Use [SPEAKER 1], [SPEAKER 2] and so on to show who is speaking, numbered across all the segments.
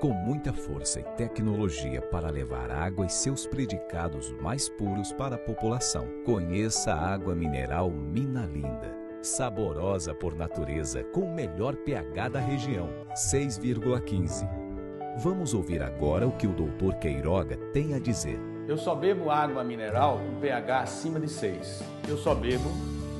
[SPEAKER 1] Com
[SPEAKER 2] muita força e tecnologia para levar água e seus predicados mais puros para a população, conheça a água mineral Mina Linda. Saborosa por natureza, com o melhor pH da região, 6,15. Vamos ouvir agora o que o Dr. Queiroga tem a dizer.
[SPEAKER 3] Eu só bebo água mineral
[SPEAKER 2] com pH acima de 6. Eu só bebo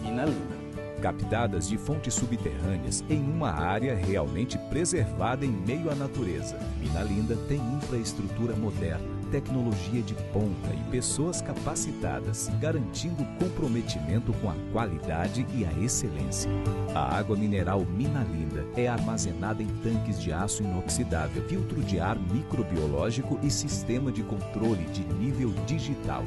[SPEAKER 2] Mina Linda captadas de fontes subterrâneas em uma área realmente preservada em meio à natureza. Minalinda tem infraestrutura moderna, tecnologia de ponta e pessoas capacitadas, garantindo comprometimento com a qualidade e a excelência. A água mineral Minalinda é armazenada em tanques de aço inoxidável, filtro de ar microbiológico e sistema de controle de nível digital.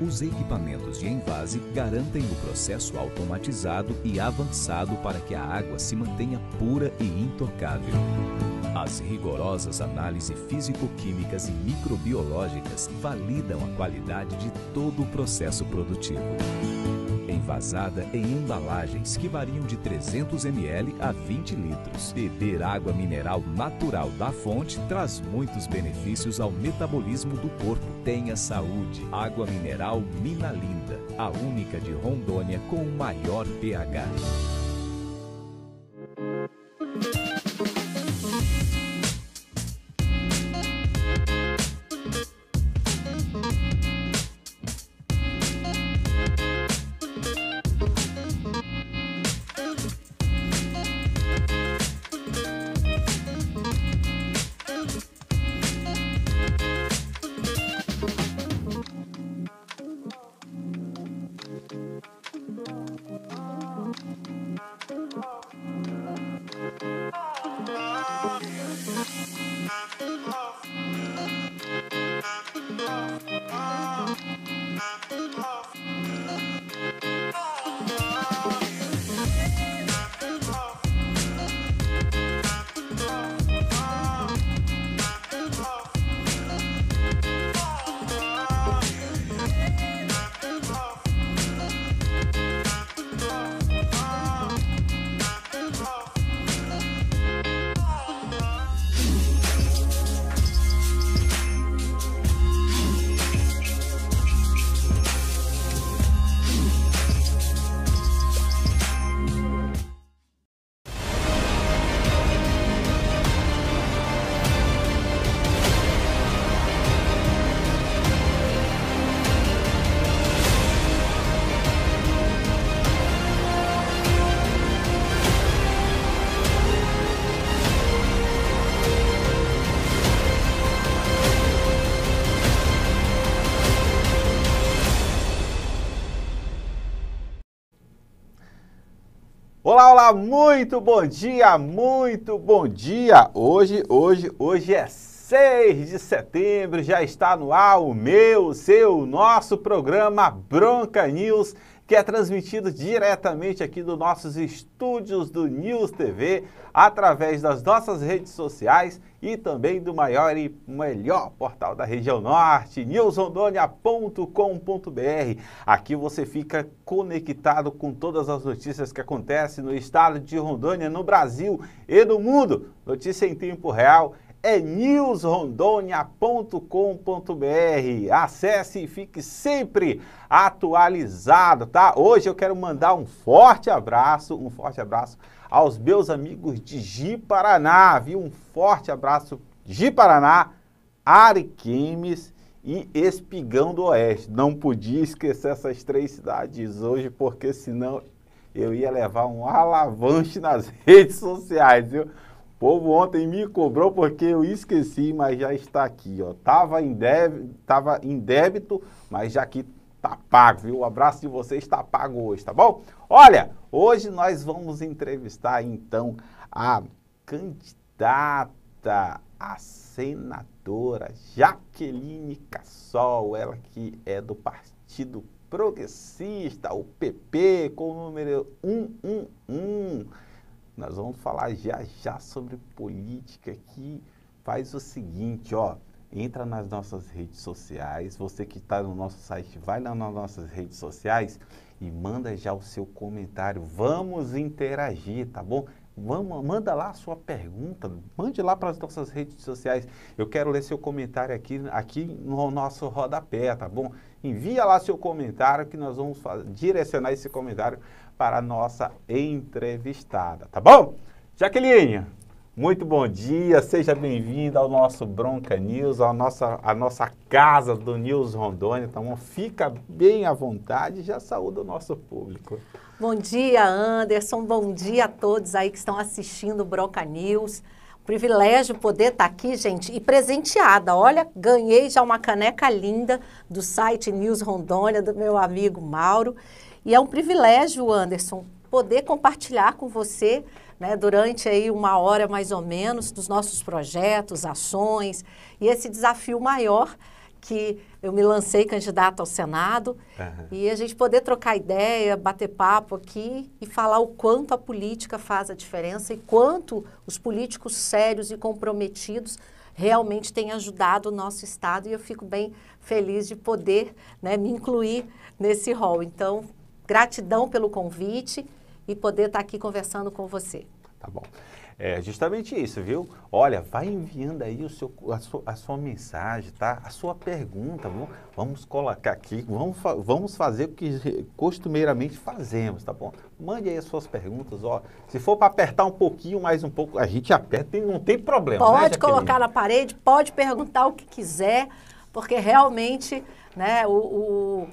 [SPEAKER 2] Os equipamentos de envase garantem o processo automatizado e avançado para que a água se mantenha pura e intocável. As rigorosas análises físico-químicas e microbiológicas validam a qualidade de todo o processo produtivo envasada em embalagens que variam de 300 ml a 20 litros. Beber água mineral natural da fonte traz muitos benefícios ao metabolismo do corpo. Tenha saúde. Água mineral Mina Linda, a única de Rondônia com o maior pH.
[SPEAKER 3] muito bom dia, muito bom dia. Hoje, hoje, hoje é 6 de setembro, já está no ar o meu, seu, nosso programa Bronca News, que é transmitido diretamente aqui dos nossos estúdios do News TV, através das nossas redes sociais e também do maior e melhor portal da região norte, newsrondônia.com.br. Aqui você fica conectado com todas as notícias que acontecem no estado de Rondônia, no Brasil e no mundo. Notícia em tempo real é newsrondonia.com.br. Acesse e fique sempre atualizado, tá? Hoje eu quero mandar um forte abraço, um forte abraço aos meus amigos de Gi Paraná, viu? Um forte abraço, Gi Paraná, Ariquemes e Espigão do Oeste. Não podia esquecer essas três cidades hoje, porque senão eu ia levar um alavanche nas redes sociais, viu? O povo ontem me cobrou porque eu esqueci, mas já está aqui, ó. Tava em débito, tava em débito mas já aqui tá pago, viu? O abraço de vocês está pago hoje, tá bom? Olha, Hoje nós vamos entrevistar então a candidata a senadora Jaqueline Cassol, ela que é do Partido Progressista, o PP, com o número 111. Nós vamos falar já já sobre política que faz o seguinte, ó, entra nas nossas redes sociais, você que está no nosso site, vai lá nas nossas redes sociais e manda já o seu comentário. Vamos interagir, tá bom? Vamos, manda lá a sua pergunta, mande lá para as nossas redes sociais. Eu quero ler seu comentário aqui, aqui no nosso rodapé, tá bom? Envia lá seu comentário que nós vamos fazer, direcionar esse comentário para a nossa entrevistada, tá bom? Jaqueline, muito bom dia, seja bem-vindo ao nosso Bronca News, à nossa, à nossa casa do News Rondônia. Então, fica bem à vontade e já saúda o nosso público.
[SPEAKER 4] Bom dia, Anderson. Bom dia a todos aí que estão assistindo o Bronca News. Privilégio poder estar tá aqui, gente, e presenteada. Olha, ganhei já uma caneca linda do site News Rondônia, do meu amigo Mauro. E é um privilégio, Anderson, poder compartilhar com você né, durante aí uma hora mais ou menos dos nossos projetos, ações e esse desafio maior que eu me lancei candidata ao Senado uhum. e a gente poder trocar ideia, bater papo aqui e falar o quanto a política faz a diferença e quanto os políticos sérios e comprometidos realmente têm ajudado o nosso Estado e eu fico bem feliz de poder né, me incluir nesse rol. Então, gratidão pelo convite e poder estar aqui conversando com você.
[SPEAKER 3] Tá bom. É justamente isso, viu? Olha, vai enviando aí o seu, a, sua, a sua mensagem, tá? A sua pergunta, vamos colocar aqui, vamos, vamos fazer o que costumeiramente fazemos, tá bom? Mande aí as suas perguntas, ó. Se for para apertar um pouquinho, mais um pouco, a gente aperta e não tem problema. Né, pode né, colocar
[SPEAKER 4] na parede, pode perguntar o que quiser, porque realmente né, o, o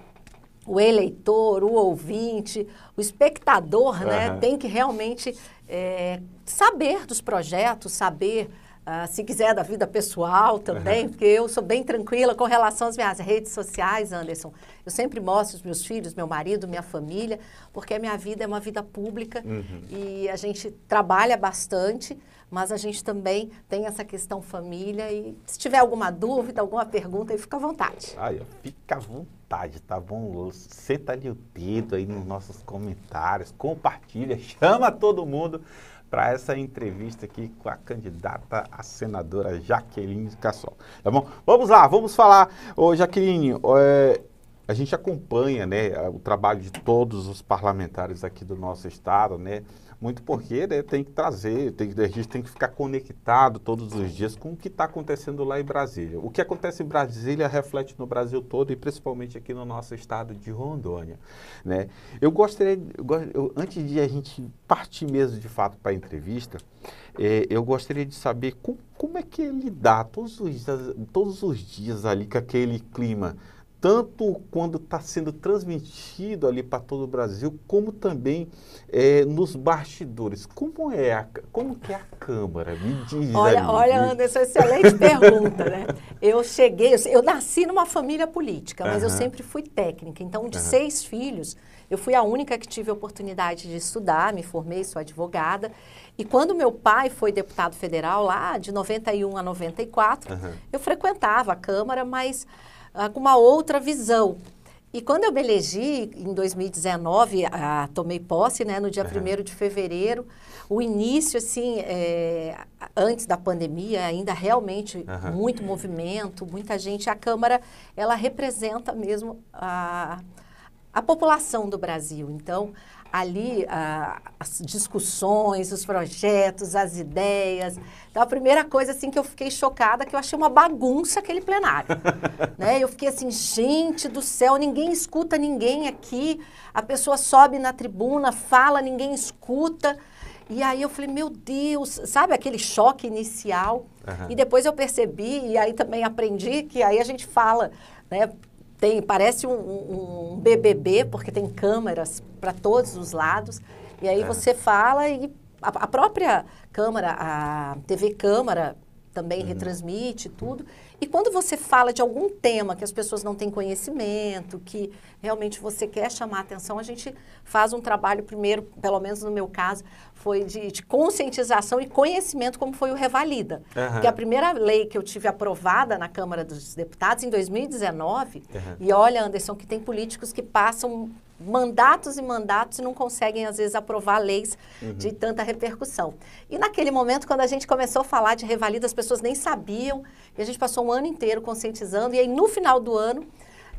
[SPEAKER 4] o eleitor, o ouvinte, o espectador, uhum. né, tem que realmente é, saber dos projetos, saber, uh, se quiser, da vida pessoal também, uhum. porque eu sou bem tranquila com relação às minhas redes sociais, Anderson. Eu sempre mostro os meus filhos, meu marido, minha família, porque a minha vida é uma vida pública uhum. e a gente trabalha bastante, mas a gente também tem essa questão família e se tiver alguma dúvida, alguma pergunta, aí fica à vontade.
[SPEAKER 3] Aí, fica à vontade vontade, tá bom? Senta ali o dedo aí nos nossos comentários, compartilha, chama todo mundo para essa entrevista aqui com a candidata a senadora Jaqueline Cassol, tá bom? Vamos lá, vamos falar. Ô Jaqueline, é, a gente acompanha né, o trabalho de todos os parlamentares aqui do nosso estado, né? Muito porque né, tem que trazer, tem, a gente tem que ficar conectado todos os dias com o que está acontecendo lá em Brasília. O que acontece em Brasília reflete no Brasil todo e principalmente aqui no nosso estado de Rondônia. Né? Eu gostaria, eu, antes de a gente partir mesmo de fato para a entrevista, é, eu gostaria de saber como, como é que ele é dá todos os, todos os dias ali com aquele clima tanto quando está sendo transmitido ali para todo o Brasil, como também é, nos bastidores.
[SPEAKER 4] Como é a, como que é a
[SPEAKER 3] Câmara? Me diz. Olha, ali. olha Anderson, excelente
[SPEAKER 4] pergunta, né? Eu cheguei, eu, nasci numa família política, mas uhum. eu sempre fui técnica. Então, de uhum. seis filhos, eu fui a única que tive a oportunidade de estudar, me formei, sou advogada. E quando meu pai foi deputado federal lá, de 91 a 94, uhum. eu frequentava a Câmara, mas com uma outra visão. E quando eu me elegi, em 2019, a, tomei posse, né, no dia uhum. 1 de fevereiro, o início, assim, é, antes da pandemia, ainda realmente uhum. muito movimento, muita gente. A Câmara, ela representa mesmo a, a população do Brasil. Então, ali as discussões, os projetos, as ideias. Então, a primeira coisa assim que eu fiquei chocada que eu achei uma bagunça aquele plenário. né? Eu fiquei assim, gente do céu, ninguém escuta ninguém aqui. A pessoa sobe na tribuna, fala, ninguém escuta. E aí eu falei, meu Deus, sabe aquele choque inicial? Uhum. E depois eu percebi, e aí também aprendi, que aí a gente fala, né? tem parece um, um, BBB porque tem câmeras para todos os lados e aí é. você fala e a, a, própria câmara, a TV Câmara também uhum. retransmite tudo. E quando você fala de algum tema que as pessoas não têm conhecimento, que realmente você quer chamar a atenção, a gente faz um trabalho primeiro, pelo menos no meu caso, foi de, de conscientização e conhecimento, como foi o Revalida. Uhum. Que é a primeira lei que eu tive aprovada na Câmara dos Deputados em 2019, uhum. e olha, Anderson, que tem políticos que passam mandatos e mandatos e não conseguem, às vezes, aprovar leis uhum. de tanta repercussão. E naquele momento, quando a gente começou a falar de revalida, as pessoas nem sabiam, e a gente passou um ano inteiro conscientizando, e aí no final do ano,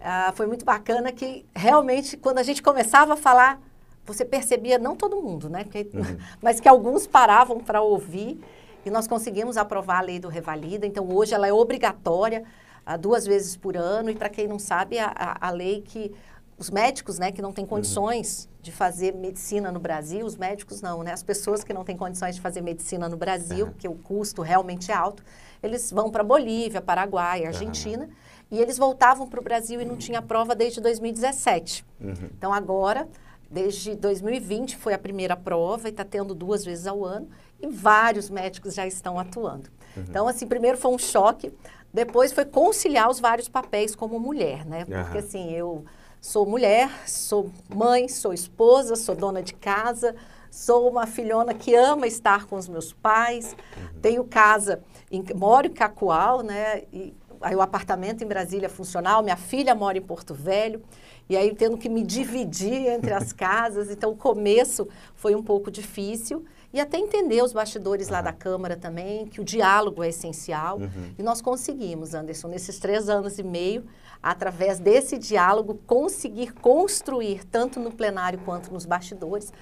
[SPEAKER 4] ah, foi muito bacana que realmente, quando a gente começava a falar, você percebia, não todo mundo, né? Porque, uhum. Mas que alguns paravam para ouvir, e nós conseguimos aprovar a lei do revalida, então hoje ela é obrigatória, ah, duas vezes por ano, e para quem não sabe, a, a, a lei que os médicos, né, que não têm uhum. condições uhum. de fazer medicina no Brasil, os médicos não, né? As pessoas que não têm condições de fazer medicina no Brasil, uhum. porque o custo realmente é alto, eles vão para Bolívia, Paraguai, Argentina, uhum. e eles voltavam para o Brasil e não tinha prova desde 2017. Uhum. Então agora, desde 2020 foi a primeira prova e está tendo duas vezes ao ano, e vários médicos já estão atuando. Uhum. Então, assim, primeiro foi um choque, depois foi conciliar os vários papéis como mulher, né? Porque assim, eu Sou mulher, sou mãe, sou esposa, sou dona de casa, sou uma filhona que ama estar com os meus pais, uhum. tenho casa, em, moro em Cacoal, né? E, aí o apartamento em Brasília é funcional, minha filha mora em Porto Velho, e aí tendo que me dividir entre as casas, então o começo foi um pouco difícil, e até entender os bastidores ah. lá da Câmara também, que o diálogo é essencial, uhum. e nós conseguimos, Anderson, nesses três anos e meio, através desse diálogo, conseguir construir, tanto no plenário quanto nos bastidores,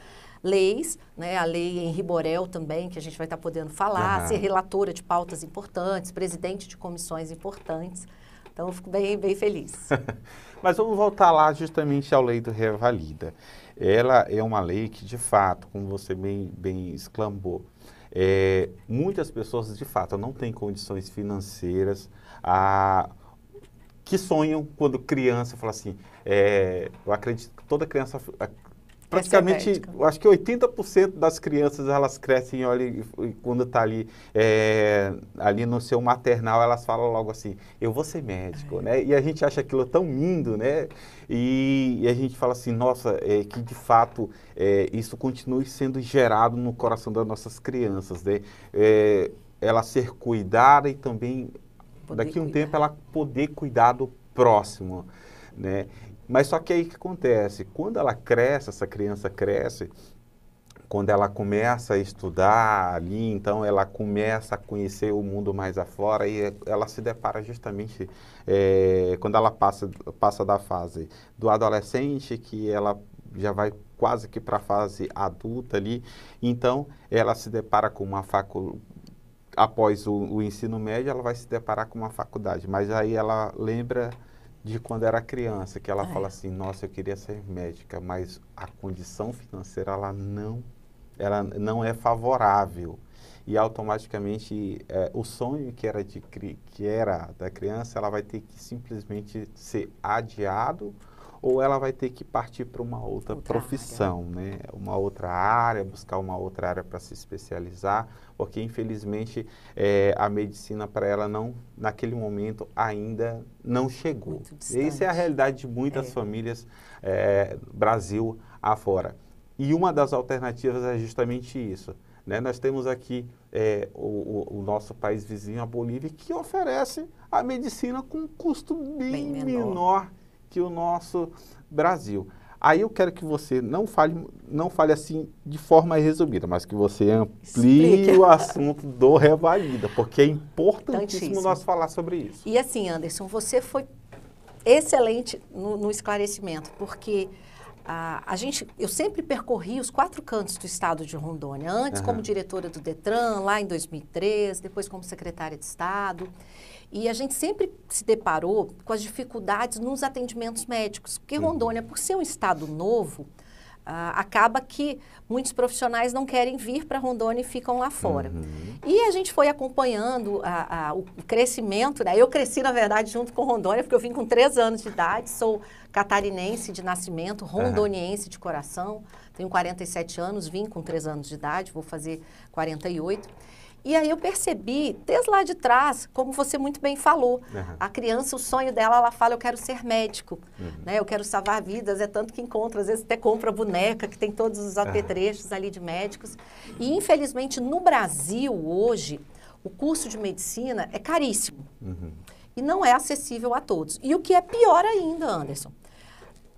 [SPEAKER 4] leis, né, a lei Henri Borel também, que a gente vai estar podendo falar, uhum. ser relatora de pautas importantes, presidente de comissões importantes. Então, eu fico bem, bem feliz.
[SPEAKER 3] Mas vamos voltar lá justamente à lei do Revalida. Ela é uma lei que, de fato, como você bem, bem exclamou, é, muitas pessoas, de fato, não têm condições financeiras a que sonham quando criança, fala assim, é, eu acredito que toda criança, é, praticamente, é eu acho que 80% das crianças, elas crescem, olha, e quando está ali, é, ali no seu maternal, elas falam logo assim, eu vou ser médico, é. né? E a gente acha aquilo tão lindo, né? E, e a gente fala assim, nossa, é, que de fato é, isso continue sendo gerado no coração das nossas crianças, né? ela ser cuidada e também daqui um tempo ela poder cuidar do próximo, né? Mas só que aí que acontece, quando ela cresce, essa criança cresce, quando ela começa a estudar ali, então ela começa a conhecer o mundo mais afora e ela se depara justamente é, quando ela passa, passa da fase do adolescente, que ela já vai quase que para a fase adulta ali, então ela se depara com uma, faculdade após o, o, ensino médio, ela vai se deparar com uma faculdade. Mas aí ela lembra de quando era criança, que ela é. fala assim, nossa, eu queria ser médica, mas a condição financeira ela não, ela não é favorável. E automaticamente é, o sonho que era, de, que era da criança, ela vai ter que simplesmente ser adiado ou ela vai ter que partir para uma outra, outra profissão, área. né? Uma outra área, buscar uma outra área para se especializar, porque infelizmente é, a medicina para ela não, naquele momento ainda não chegou. Essa é a realidade de muitas é. famílias é, Brasil afora. E uma das alternativas é justamente isso. Né? Nós temos aqui é, o, o, nosso país vizinho, a Bolívia, que oferece a medicina com um custo bem, bem menor, menor que o nosso Brasil. Aí eu quero que você não fale, não fale assim de forma resumida, mas que você amplie o assunto do Revalida, porque é importantíssimo nós falar sobre isso.
[SPEAKER 4] E assim, Anderson, você foi excelente no, no esclarecimento, porque ah, a gente, eu sempre percorri os quatro cantos do estado de Rondônia, antes uhum. como diretora do Detran, lá em 2003, depois como secretária de Estado. E a gente sempre se deparou com as dificuldades nos atendimentos médicos, porque uhum. Rondônia, por ser um estado novo, Uh, acaba que muitos profissionais não querem vir para Rondônia e ficam lá fora. Uhum. E a gente foi acompanhando a, a, o crescimento, né? Eu cresci, na verdade, junto com Rondônia, porque eu vim com três anos de idade, sou catarinense de nascimento, rondoniense uhum. de coração, tenho 47 anos, vim com três anos de idade, vou fazer 48. E aí eu percebi, desde lá de trás, como você muito bem falou, uhum. a criança, o sonho dela, ela fala, eu quero ser médico, uhum. né? eu quero salvar vidas, é tanto que encontra, às vezes até compra boneca, que tem todos os apetrechos uhum. ali de médicos. E infelizmente no Brasil hoje, o curso de medicina é caríssimo. Uhum. E não é acessível a todos. E o que é pior ainda, Anderson,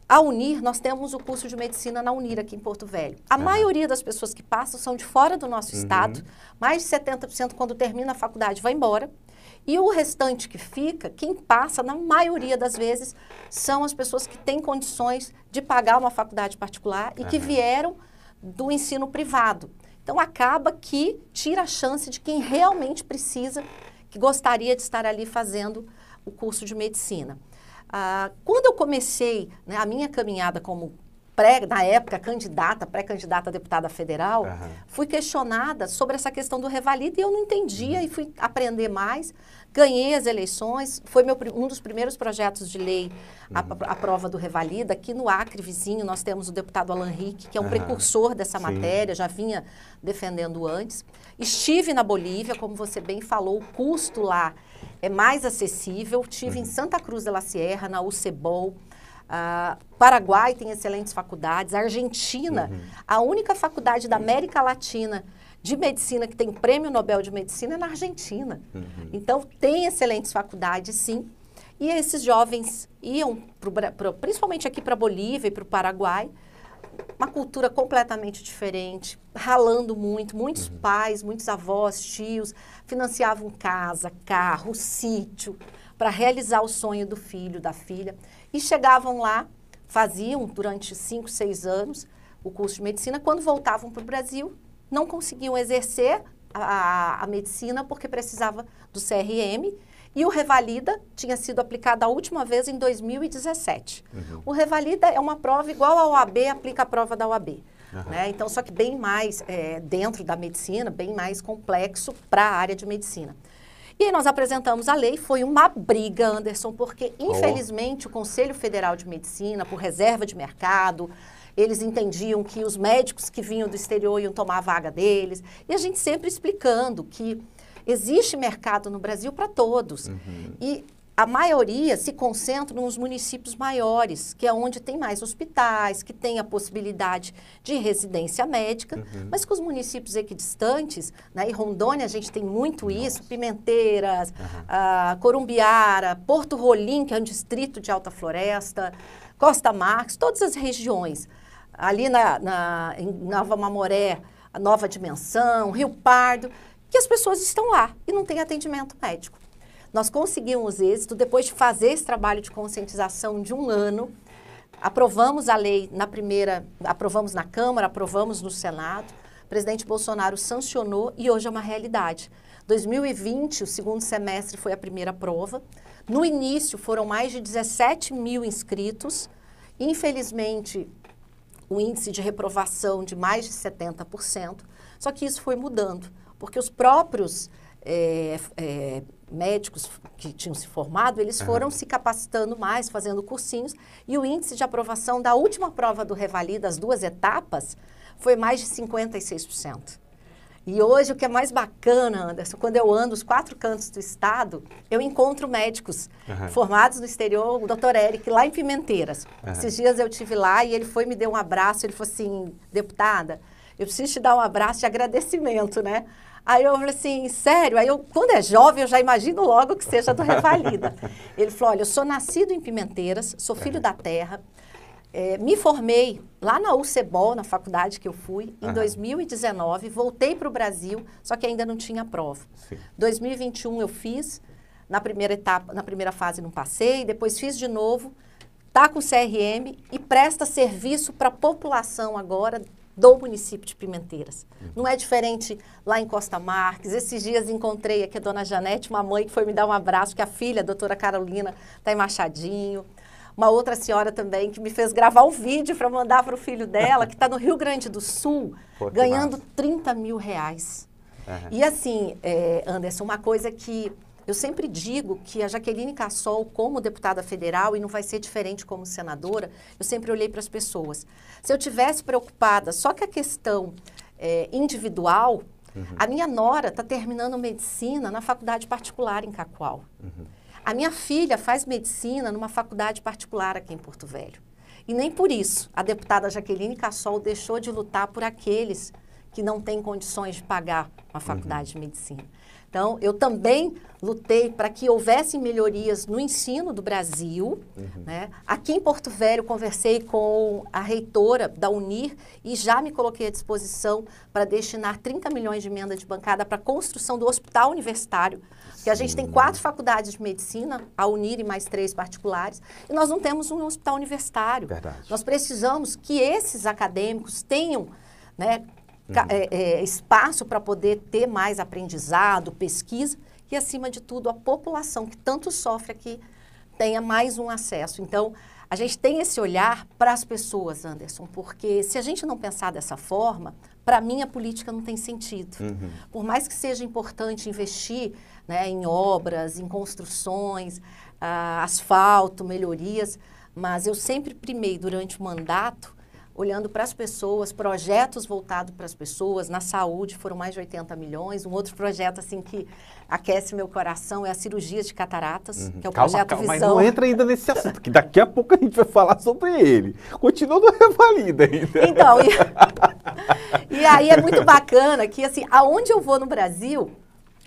[SPEAKER 4] a Unir, nós temos o curso de medicina na Unir aqui em Porto Velho. A maioria das pessoas que passam são de fora do nosso uhum. estado. Mais de 70% quando termina a faculdade vai embora. E o restante que fica, quem passa, na maioria das vezes, são as pessoas que têm condições de pagar uma faculdade particular e uhum. que vieram do ensino privado. Então, acaba que tira a chance de quem realmente precisa, que gostaria de estar ali fazendo o curso de medicina. Ah, quando eu comecei né, a minha caminhada como pré, na época candidata, pré-candidata a deputada federal, uhum. fui questionada sobre essa questão do revalida e eu não entendia uhum. e fui aprender mais. Ganhei as eleições, foi meu, um dos primeiros projetos de lei, a, uhum. a, prova do revalida. Aqui no Acre, vizinho, nós temos o deputado Alan Rick, que é um uhum. precursor dessa Sim. matéria, já vinha defendendo antes. Estive na Bolívia, como você bem falou, o custo lá é mais acessível. Tive uhum. em Santa Cruz da La Sierra, na UCEBOL. Uh, Paraguai tem excelentes faculdades. Argentina, uhum. a única faculdade da América Latina de medicina que tem prêmio Nobel de medicina é na Argentina. Uhum. Então, tem excelentes faculdades, sim. E esses jovens iam, pro, pro, principalmente aqui para Bolívia e para o Paraguai, uma cultura completamente diferente, ralando muito, muitos uhum. pais, muitos avós, tios, financiavam casa, carro, sítio, para realizar o sonho do filho, da filha. E chegavam lá, faziam durante cinco, seis anos o curso de medicina. Quando voltavam para o Brasil, não conseguiam exercer a, a, a medicina porque precisava do CRM e o Revalida tinha sido aplicado a última vez em 2017. Uhum. O Revalida é uma prova igual a OAB aplica a prova da OAB. Uhum. Né? Então, só que bem mais é, dentro da medicina, bem mais complexo para a área de medicina. E aí nós apresentamos a lei, foi uma briga, Anderson, porque infelizmente oh. o Conselho Federal de Medicina, por reserva de mercado, eles entendiam que os médicos que vinham do exterior iam tomar a vaga deles. E a gente sempre explicando que Existe mercado no Brasil para todos. Uhum. E a maioria se concentra nos municípios maiores, que é onde tem mais hospitais, que tem a possibilidade de residência médica, uhum. mas com os municípios equidistantes, né, e Rondônia a gente tem muito Nossa. isso, Pimenteiras, uhum. Corumbiara, Porto Rolim, que é um distrito de alta floresta, Costa Marques, todas as regiões. Ali na, na em Nova Mamoré, Nova Dimensão, Rio Pardo, que as pessoas estão lá e não tem atendimento médico. Nós conseguimos êxito depois de fazer esse trabalho de conscientização de um ano. Aprovamos a lei na primeira, aprovamos na Câmara, aprovamos no Senado. O presidente Bolsonaro sancionou e hoje é uma realidade. 2020, o segundo semestre foi a primeira prova. No início foram mais de 17 mil inscritos. Infelizmente, o índice de reprovação de mais de 70%. Só que isso foi mudando porque os próprios é, é, médicos que tinham se formado, eles foram uhum. se capacitando mais, fazendo cursinhos, e o índice de aprovação da última prova do Revali, das duas etapas, foi mais de 56%. E hoje o que é mais bacana, Anderson, quando eu ando os quatro cantos do estado, eu encontro médicos uhum. formados no exterior, o doutor Eric, lá em Pimenteiras. Uhum. Esses dias eu tive lá e ele foi me deu um abraço, ele falou assim, deputada, eu preciso te dar um abraço de agradecimento, né? Aí eu falei assim, sério? Aí eu, quando é jovem, eu já imagino logo que seja do Revalida. Ele falou, olha, eu sou nascido em Pimenteiras, sou é. filho da terra, é, me formei lá na UCBOL, na faculdade que eu fui, em uhum. 2019, voltei para o Brasil, só que ainda não tinha prova. Sim. 2021 eu fiz, na primeira etapa, na primeira fase não passei, depois fiz de novo, tá com CRM e presta serviço para a população agora do município de Pimenteiras. Uhum. Não é diferente lá em Costa Marques. Esses dias encontrei aqui a dona Janete, uma mãe que foi me dar um abraço, que é a filha, a doutora Carolina, está em Machadinho uma outra senhora também que me fez gravar um vídeo para mandar para o filho dela, que está no Rio Grande do Sul, Pô, ganhando massa. 30 mil reais. Uhum. E assim, é, Anderson, uma coisa que eu sempre digo que a Jaqueline Cassol, como deputada federal, e não vai ser diferente como senadora, eu sempre olhei para as pessoas. Se eu tivesse preocupada só que a questão é, individual, uhum. a minha nora está terminando medicina na faculdade particular em Cacoal. Uhum. A minha filha faz medicina numa faculdade particular aqui em Porto Velho. E nem por isso a deputada Jaqueline Cassol deixou de lutar por aqueles que não têm condições de pagar uma faculdade uhum. de medicina. Então, eu também lutei para que houvessem melhorias no ensino do Brasil. Uhum. Né? Aqui em Porto Velho, conversei com a reitora da Unir e já me coloquei à disposição para destinar 30 milhões de emenda de bancada para a construção do hospital universitário. Porque a gente tem quatro faculdades de medicina, a Unir e mais três particulares, e nós não temos um hospital universitário. Verdade. Nós precisamos que esses acadêmicos tenham né, Uhum. é, é, espaço para poder ter mais aprendizado, pesquisa e, acima de tudo, a população que tanto sofre aqui tenha mais um acesso. Então, a gente tem esse olhar para as pessoas, Anderson, porque se a gente não pensar dessa forma, para mim a política não tem sentido. Uhum. Por mais que seja importante investir né, em obras, em construções, ah, asfalto, melhorias, mas eu sempre primei durante o mandato olhando para as pessoas, projetos voltados para as pessoas, na saúde foram mais de 80 milhões. Um outro projeto assim que aquece meu coração é a cirurgia de cataratas, uhum. que é o calma, projeto calma, Visão. Mas não entra
[SPEAKER 3] ainda nesse assunto, que daqui a pouco a gente vai falar sobre ele. Continua no Revalida ainda. Então,
[SPEAKER 4] e, e aí é muito bacana que assim, aonde eu vou no Brasil,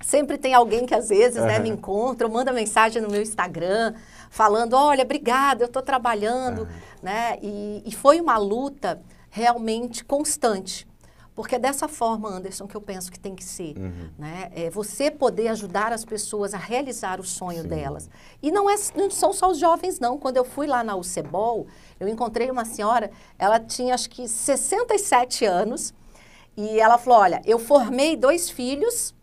[SPEAKER 4] sempre tem alguém que às vezes, uhum. né, me encontra, manda mensagem no meu Instagram, falando, olha, obrigada, eu estou trabalhando, ah. né? E, e foi uma luta realmente constante. Porque é dessa forma, Anderson, que eu penso que tem que ser. Uhum. Né? É você poder ajudar as pessoas a realizar o sonho Sim. delas. E não, é, não são só os jovens, não. Quando eu fui lá na UCEBOL, eu encontrei uma senhora, ela tinha acho que 67 anos, e ela falou: Olha, eu formei dois filhos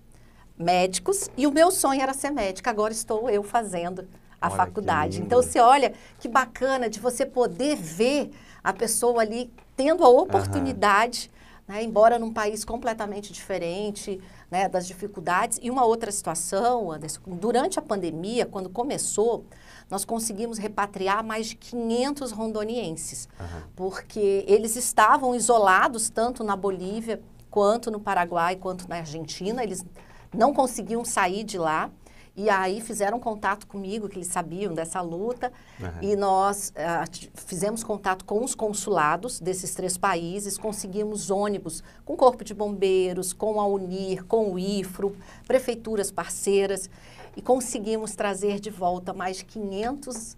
[SPEAKER 4] médicos e o meu sonho era ser médica, agora estou eu fazendo a olha faculdade. Então você olha que bacana de você poder ver a pessoa ali tendo a oportunidade, uhum. né, embora num país completamente diferente, né, das dificuldades. E uma outra situação, Anderson, durante a pandemia, quando começou, nós conseguimos repatriar mais de 500 rondonienses, uhum. porque eles estavam isolados tanto na Bolívia, quanto no Paraguai, quanto na Argentina, eles não conseguiam sair de lá. E aí fizeram contato comigo, que eles sabiam dessa luta, uhum. e nós uh, fizemos contato com os consulados desses três países, conseguimos ônibus com o Corpo de Bombeiros, com a Unir, com o IFRO, prefeituras parceiras, e conseguimos trazer de volta mais de 500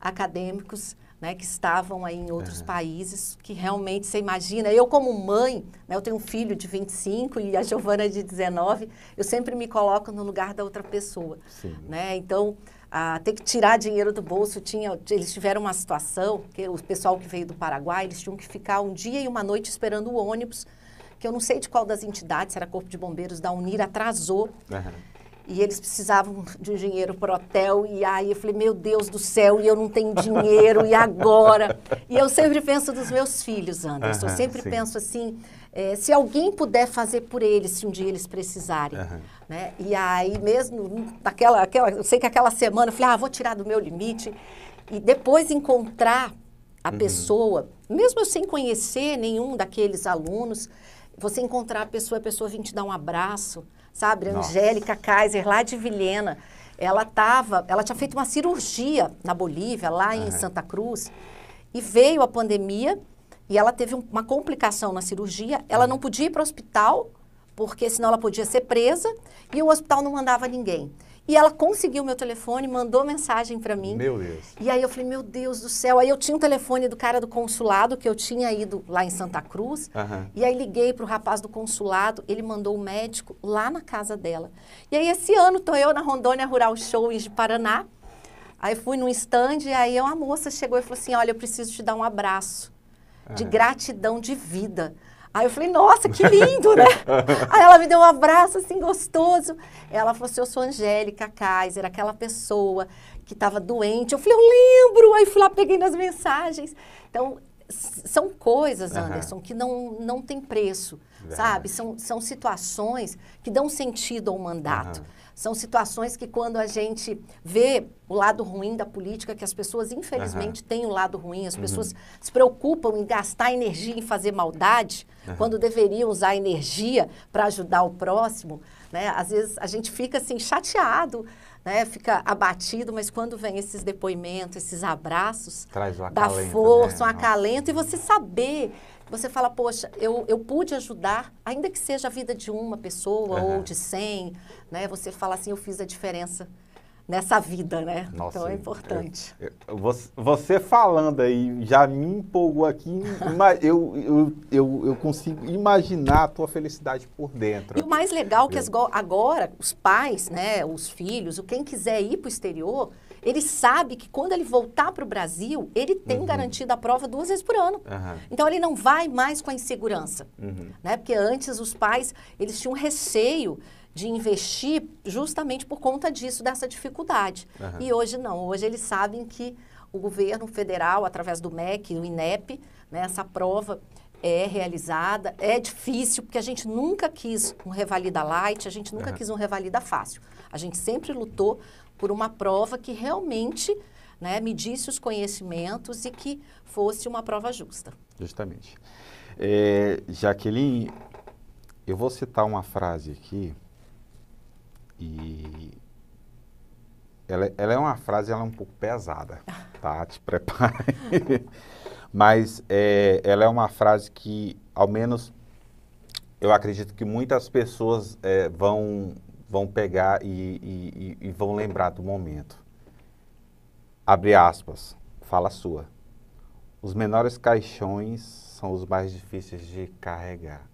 [SPEAKER 4] acadêmicos né, que estavam aí em outros é. países, que realmente você imagina. Eu, como mãe, né, eu tenho um filho de 25 e a Giovana de 19, eu sempre me coloco no lugar da outra pessoa. Sim. Né? Então, ter que tirar dinheiro do bolso, tinha, eles tiveram uma situação, que o pessoal que veio do Paraguai, eles tinham que ficar um dia e uma noite esperando o ônibus, que eu não sei de qual das entidades, se era Corpo de Bombeiros da Unir, atrasou. Uhum. E eles precisavam de um dinheiro para hotel. E aí eu falei, meu Deus do céu, e eu não tenho dinheiro, e agora? E eu sempre penso dos meus filhos, Anderson. eu sempre sim. penso assim, é, se alguém puder fazer por eles, se um dia eles precisarem. Né? E aí mesmo, naquela, aquela, eu sei que aquela semana, eu falei, ah, vou tirar do meu limite. E depois encontrar a uhum. pessoa, mesmo sem conhecer nenhum daqueles alunos, você encontrar a pessoa, a pessoa vem te dar um abraço sabe? Nossa. Angélica Kaiser, lá de Vilhena. Ela tava, ela tinha feito uma cirurgia na Bolívia, lá em uhum. Santa Cruz, e veio a pandemia e ela teve um, uma complicação na cirurgia. Ela não podia ir para o hospital, porque senão ela podia ser presa, e o hospital não mandava ninguém. E ela conseguiu meu telefone, mandou mensagem para mim. Meu Deus. E aí eu falei, meu Deus do céu. Aí eu tinha o um telefone do cara do consulado, que eu tinha ido lá em Santa Cruz. Uhum. E aí liguei para o rapaz do consulado, ele mandou o médico lá na casa dela. E aí esse ano estou eu na Rondônia Rural Show de Paraná. Aí fui num stand e aí uma moça chegou e falou assim, olha, eu preciso te dar um abraço. Uhum. De gratidão de vida. Aí eu falei, nossa, que lindo, né? Aí ela me deu um abraço assim gostoso. Ela falou assim: eu sou Angélica Kaiser, aquela pessoa que estava doente. Eu falei, eu lembro. Aí fui lá, peguei nas mensagens. Então, são coisas, Anderson, que não, não tem preço, Verdade. sabe? São, são situações que dão sentido ao mandato. São situações que quando a gente vê o lado ruim da política, que as pessoas infelizmente uhum. têm o um lado ruim, as uhum. pessoas uhum. se preocupam em gastar energia em fazer maldade, uhum. quando deveriam usar energia para ajudar o próximo, né? Às vezes a gente fica assim chateado, né? Fica abatido, mas quando vem esses depoimentos, esses abraços,
[SPEAKER 1] Traz o acalento, dá força, né? um
[SPEAKER 4] acalento e você saber você fala, poxa, eu, eu pude ajudar, ainda que seja a vida de uma pessoa uhum. ou de cem, né? Você fala assim, eu fiz a diferença nessa vida, né? Nossa, então é importante.
[SPEAKER 3] Eu, eu, você falando aí já me empolgou aqui. eu, eu, eu, eu, consigo imaginar a tua felicidade por dentro.
[SPEAKER 4] E o mais legal é que as, agora os pais, né, os filhos, o quem quiser ir para o exterior ele sabe que quando ele voltar para o Brasil, ele tem uhum. garantido a prova duas vezes por ano. Uhum. Então ele não vai mais com a insegurança, uhum. né? Porque antes os pais, eles tinham receio de investir justamente por conta disso, dessa dificuldade. E hoje não, hoje eles sabem que o governo federal, através do MEC, do INEP, né, essa prova é realizada. É difícil, porque a gente nunca quis um revalida light, a gente nunca uhum. quis um revalida fácil. A gente sempre lutou por uma prova que realmente né, medisse os conhecimentos e que fosse uma prova justa.
[SPEAKER 3] Justamente. É, Jaqueline, eu vou citar uma frase aqui e ela, ela, é uma frase, ela é um pouco pesada, tá? Te prepare. Mas é, ela é uma frase que, ao menos, eu acredito que muitas pessoas é, vão vão pegar e, e, e vão lembrar do momento. Abre aspas, fala sua. Os menores caixões são os mais difíceis de carregar.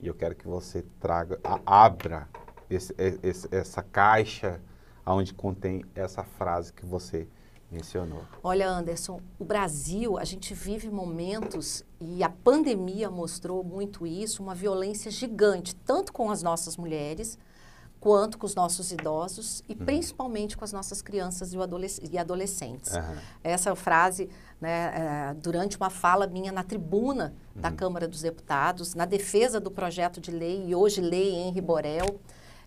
[SPEAKER 3] E eu quero que você traga, a, abra esse, esse, essa caixa onde contém essa frase que você mencionou.
[SPEAKER 4] Olha, Anderson, o Brasil, a gente vive momentos e a pandemia mostrou muito isso, uma violência gigante, tanto com as nossas mulheres, quanto com os nossos idosos e uhum. principalmente com as nossas crianças e, adolesc e adolescentes. Uhum. Essa frase, né, é, durante uma fala minha na tribuna uhum. da Câmara dos Deputados, na defesa do projeto de lei, e hoje lei Henri Borel,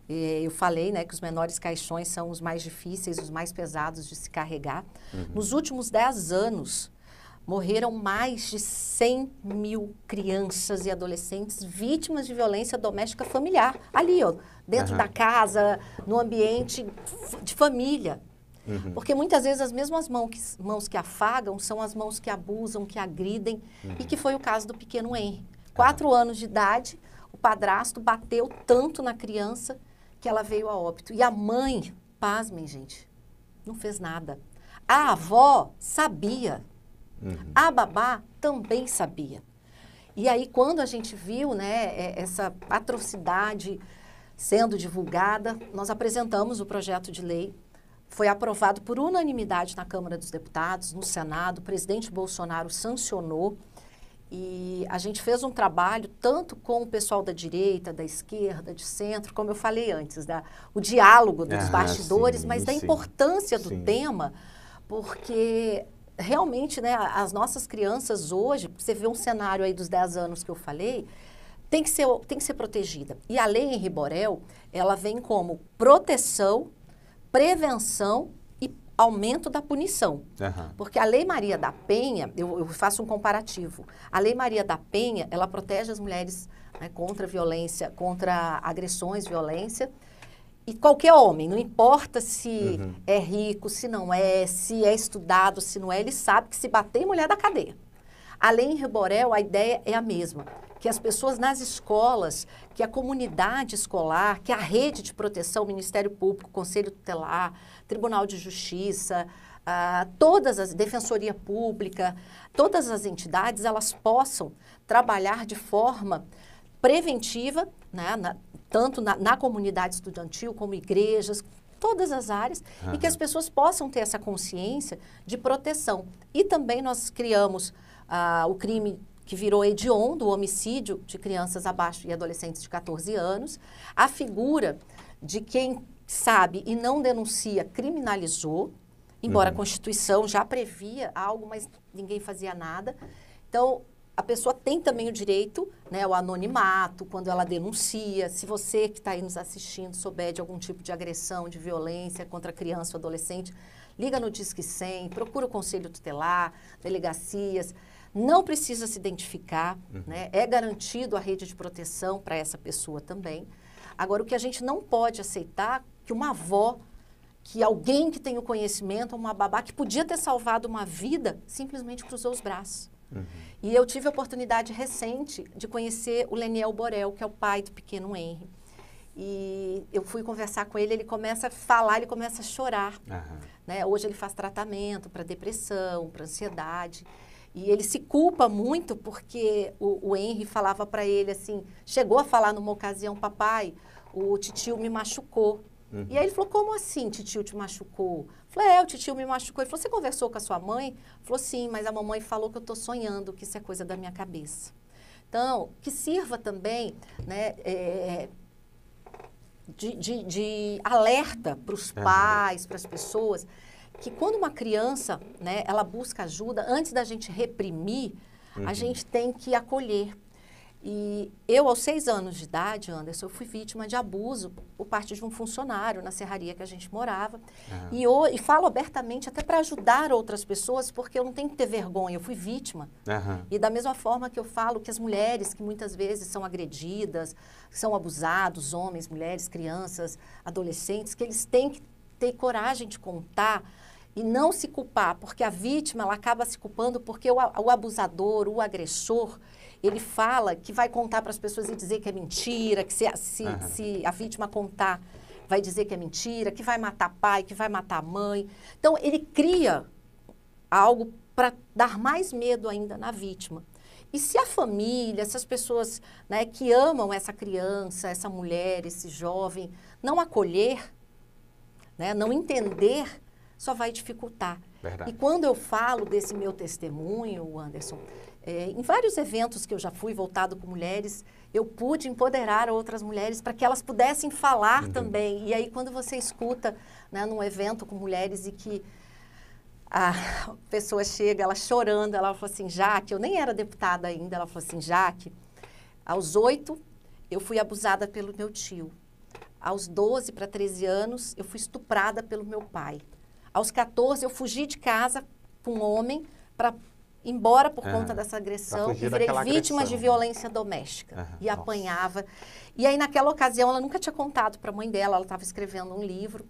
[SPEAKER 4] eu falei né, que os menores caixões são os mais difíceis, os mais pesados de se carregar. Uhum. Nos últimos 10 anos, morreram mais de 100 mil crianças e adolescentes vítimas de violência doméstica familiar. Ali, ó, dentro uhum. da casa, no ambiente de família. Uhum. Porque muitas vezes as mesmas mãos que, mãos que afagam são as mãos que abusam, que agridem, uhum. e que uhum. foi o caso do pequeno Henry. Quatro anos de idade, o padrasto bateu tanto na criança que ela veio a óbito. E a mãe, pasmem, gente, não fez nada. A avó sabia. Uhum. A babá também sabia. E aí, quando a gente viu né, é, essa atrocidade sendo divulgada, nós apresentamos o projeto de lei. Foi aprovado por unanimidade na Câmara dos Deputados, no Senado, o presidente Bolsonaro sancionou. E a gente fez um trabalho tanto com o pessoal da direita, da esquerda, de centro, como eu falei antes, da, o diálogo dos ah, bastidores, sim, mas sim, da importância do sim. tema, porque realmente né, as nossas crianças hoje, você vê um cenário aí dos 10 anos que eu falei, tem que, ser, tem que ser protegida. E a lei Henri Borel, ela vem como proteção, prevenção e aumento da punição. Uhum. Porque a Lei Maria da Penha, eu, eu, faço um comparativo, a Lei Maria da Penha, ela protege as mulheres né, contra violência, contra agressões, violência, e qualquer homem, não importa se uhum. é rico, se não é, se é estudado, se não é, ele sabe que se bater, mulher da cadeia. A Lei Henri Borel, a ideia é a mesma que as pessoas nas escolas, que a comunidade escolar, que a rede de proteção, Ministério Público, Conselho Tutelar, Tribunal de Justiça, ah, todas as defensoria pública, todas as entidades, elas possam trabalhar de forma preventiva, né, na, tanto na, na comunidade estudantil como igrejas, todas as áreas uhum. e que as pessoas possam ter essa consciência de proteção. E também nós criamos ah, o crime que virou hediondo o homicídio de crianças abaixo e adolescentes de 14 anos. A figura de quem sabe e não denuncia criminalizou, embora uhum. a Constituição já previa algo, mas ninguém fazia nada. Então, a pessoa tem também o direito, né, o anonimato, quando ela denuncia. Se você que está aí nos assistindo souber de algum tipo de agressão, de violência contra criança ou adolescente, liga no Disque 100, procura o Conselho Tutelar, delegacias não precisa se identificar, uhum. né? é garantido a rede de proteção para essa pessoa também. Agora, o que a gente não pode aceitar que uma avó, que alguém que tem o conhecimento, uma babá que podia ter salvado uma vida, simplesmente cruzou os braços. Uhum. E eu tive a oportunidade recente de conhecer o Leniel Borel, que é o pai do pequeno Henry. E eu fui conversar com ele, ele começa a falar, ele começa a chorar. Uhum. Né? Hoje ele faz tratamento para depressão, para ansiedade. E ele se culpa muito porque o, o Henry falava para ele assim, chegou a falar numa ocasião, papai, o titio me machucou. Uhum. E aí ele falou, como assim titio te machucou? Falei, é, o titio me machucou. Ele falou, você conversou com a sua mãe? Falou, sim, mas a mamãe falou que eu estou sonhando, que isso é coisa da minha cabeça. Então, que sirva também né, é, de, de, de alerta para os pais, para as pessoas, que quando uma criança, né, ela busca ajuda, antes da gente reprimir, uhum. a gente tem que acolher. E eu, aos seis anos de idade, Anderson, eu fui vítima de abuso por parte de um funcionário na serraria que a gente morava. Ah. E, eu, e falo abertamente até para ajudar outras pessoas, porque eu não tenho que ter vergonha, eu fui vítima. E da mesma forma que eu falo que as mulheres que muitas vezes são agredidas, são abusados, homens, mulheres, crianças, adolescentes, que eles têm que ter coragem de contar e não se culpar, porque a vítima ela acaba se culpando porque o, o abusador, o agressor, ele fala que vai contar para as pessoas e dizer que é mentira, que se, se, uhum. se a vítima contar, vai dizer que é mentira, que vai matar pai, que vai matar mãe. Então, ele cria algo para dar mais medo ainda na vítima. E se a família, se as pessoas né, que amam essa criança, essa mulher, esse jovem, não acolher, né, não entender só vai dificultar. Verdade. E quando eu falo desse meu testemunho, Anderson, é, em vários eventos que eu já fui voltado com mulheres, eu pude empoderar outras mulheres para que elas pudessem falar também. E aí, quando você escuta né, num evento com mulheres e que a pessoa chega, ela chorando, ela fala assim: Jaque, eu nem era deputada ainda, ela falou assim: Jaque, aos oito eu fui abusada pelo meu tio. Aos 12 para 13 anos, eu fui estuprada pelo meu pai. Aos 14, eu fugi de casa com um homem para embora por conta dessa agressão e virei vítima agressão. de violência doméstica uhum. e Nossa. apanhava. E aí naquela ocasião ela nunca tinha contado para a mãe dela, ela estava escrevendo um livro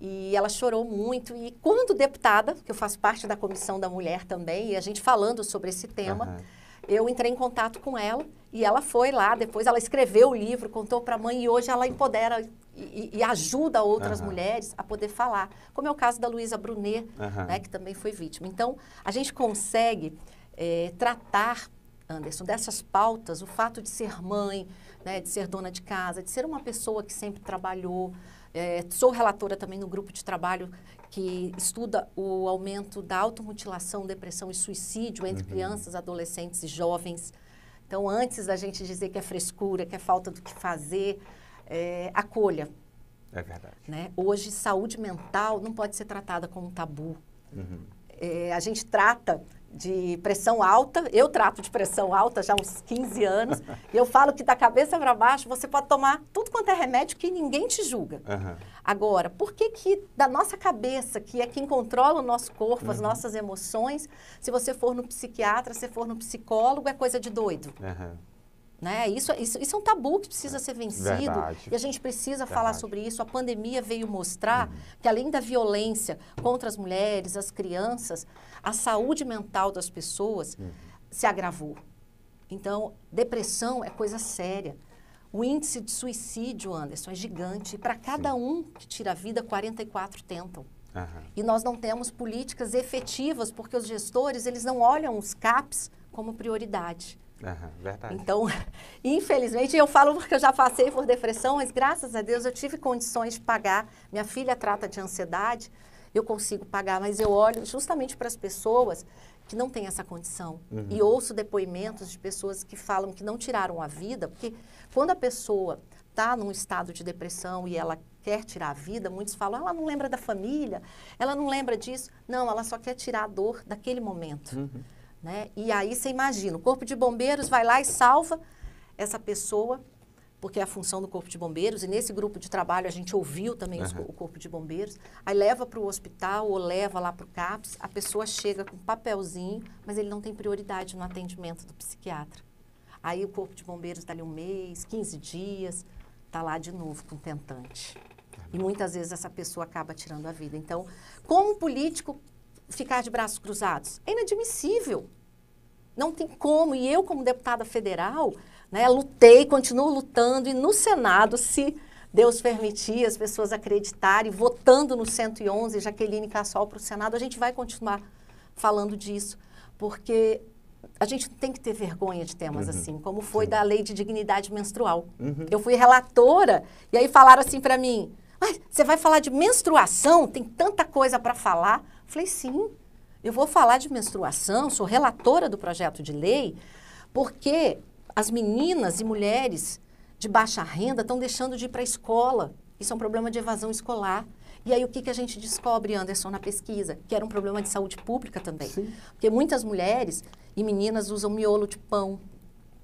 [SPEAKER 4] e ela chorou muito e quando deputada, que eu faço parte da comissão da mulher também, e a gente falando sobre esse tema, uhum. eu entrei em contato com ela e ela foi lá, depois ela escreveu o livro, contou para a mãe e hoje ela empodera e, e ajuda outras uhum. mulheres a poder falar, como é o caso da Luísa Brunet, uhum. né, que também foi vítima. Então, a gente consegue é, tratar, Anderson, dessas pautas, o fato de ser mãe, né, de ser dona de casa, de ser uma pessoa que sempre trabalhou. É, sou relatora também no grupo de trabalho que estuda o aumento da automutilação, depressão e suicídio entre uhum. crianças, adolescentes e jovens. Então, antes da gente dizer que é frescura, que é falta do que fazer, é, acolha.
[SPEAKER 1] É verdade. Né?
[SPEAKER 4] Hoje, saúde mental não pode ser tratada como um tabu. Uhum. É, a gente trata de pressão alta, eu trato de pressão alta já há uns 15 anos, e eu falo que da cabeça para baixo você pode tomar tudo quanto é remédio que ninguém te julga. Uhum. Agora, por que que da nossa cabeça, que é quem controla o nosso corpo, uhum. as nossas emoções, se você for no psiquiatra, se for no psicólogo, é coisa de doido? Uhum. Né? Isso, é, isso, isso é um tabu que precisa ser vencido. Verdade. E a gente precisa Verdade. falar sobre isso. A pandemia veio mostrar uhum. que, além da violência contra as mulheres, as crianças, a saúde mental das pessoas uhum. se agravou. Então, depressão é coisa séria. O índice de suicídio, Anderson, é gigante. E para cada Sim. um que tira a vida, 44 tentam. Uhum. E nós não temos políticas efetivas, porque os gestores eles não olham os CAPs como prioridade.
[SPEAKER 1] Uhum, verdade. Então,
[SPEAKER 4] infelizmente, eu falo porque eu já passei por depressão, mas graças a Deus eu tive condições de pagar. Minha filha trata de ansiedade, eu consigo pagar, mas eu olho justamente para as pessoas que não têm essa condição. Uhum. E ouço depoimentos de pessoas que falam que não tiraram a vida, porque quando a pessoa está num estado de depressão e ela quer tirar a vida, muitos falam, ah, ela não lembra da família, ela não lembra disso. Não, ela só quer tirar a dor daquele momento. Uhum. Né? E aí você imagina, o corpo de bombeiros vai lá e salva essa pessoa, porque é a função do corpo de bombeiros, e nesse grupo de trabalho a gente ouviu também uhum. o corpo de bombeiros, aí leva para o hospital ou leva lá para o CAPS, a pessoa chega com papelzinho, mas ele não tem prioridade no atendimento do psiquiatra. Aí o corpo de bombeiros está ali um mês, 15 dias, está lá de novo com tentante. E muitas vezes essa pessoa acaba tirando a vida. Então, como político, ficar de braços cruzados? É inadmissível. Não tem como. E eu, como deputada federal, né, lutei, continuo lutando, e no Senado, se Deus permitir, as pessoas acreditarem, votando no 111, Jaqueline Cassol para o Senado, a gente vai continuar falando disso, porque a gente tem que ter vergonha de temas uhum. assim, como foi Sim. da lei de dignidade menstrual. Uhum. Eu fui relatora e aí falaram assim para mim, mas você vai falar de menstruação? Tem tanta coisa para falar. Falei, sim, eu vou falar de menstruação, sou relatora do projeto de lei, porque as meninas e mulheres de baixa renda estão deixando de ir para a escola. Isso é um problema de evasão escolar. E aí o que, que a gente descobre, Anderson, na pesquisa? Que era um problema de saúde pública também. Sim. Porque muitas mulheres e meninas usam miolo de pão,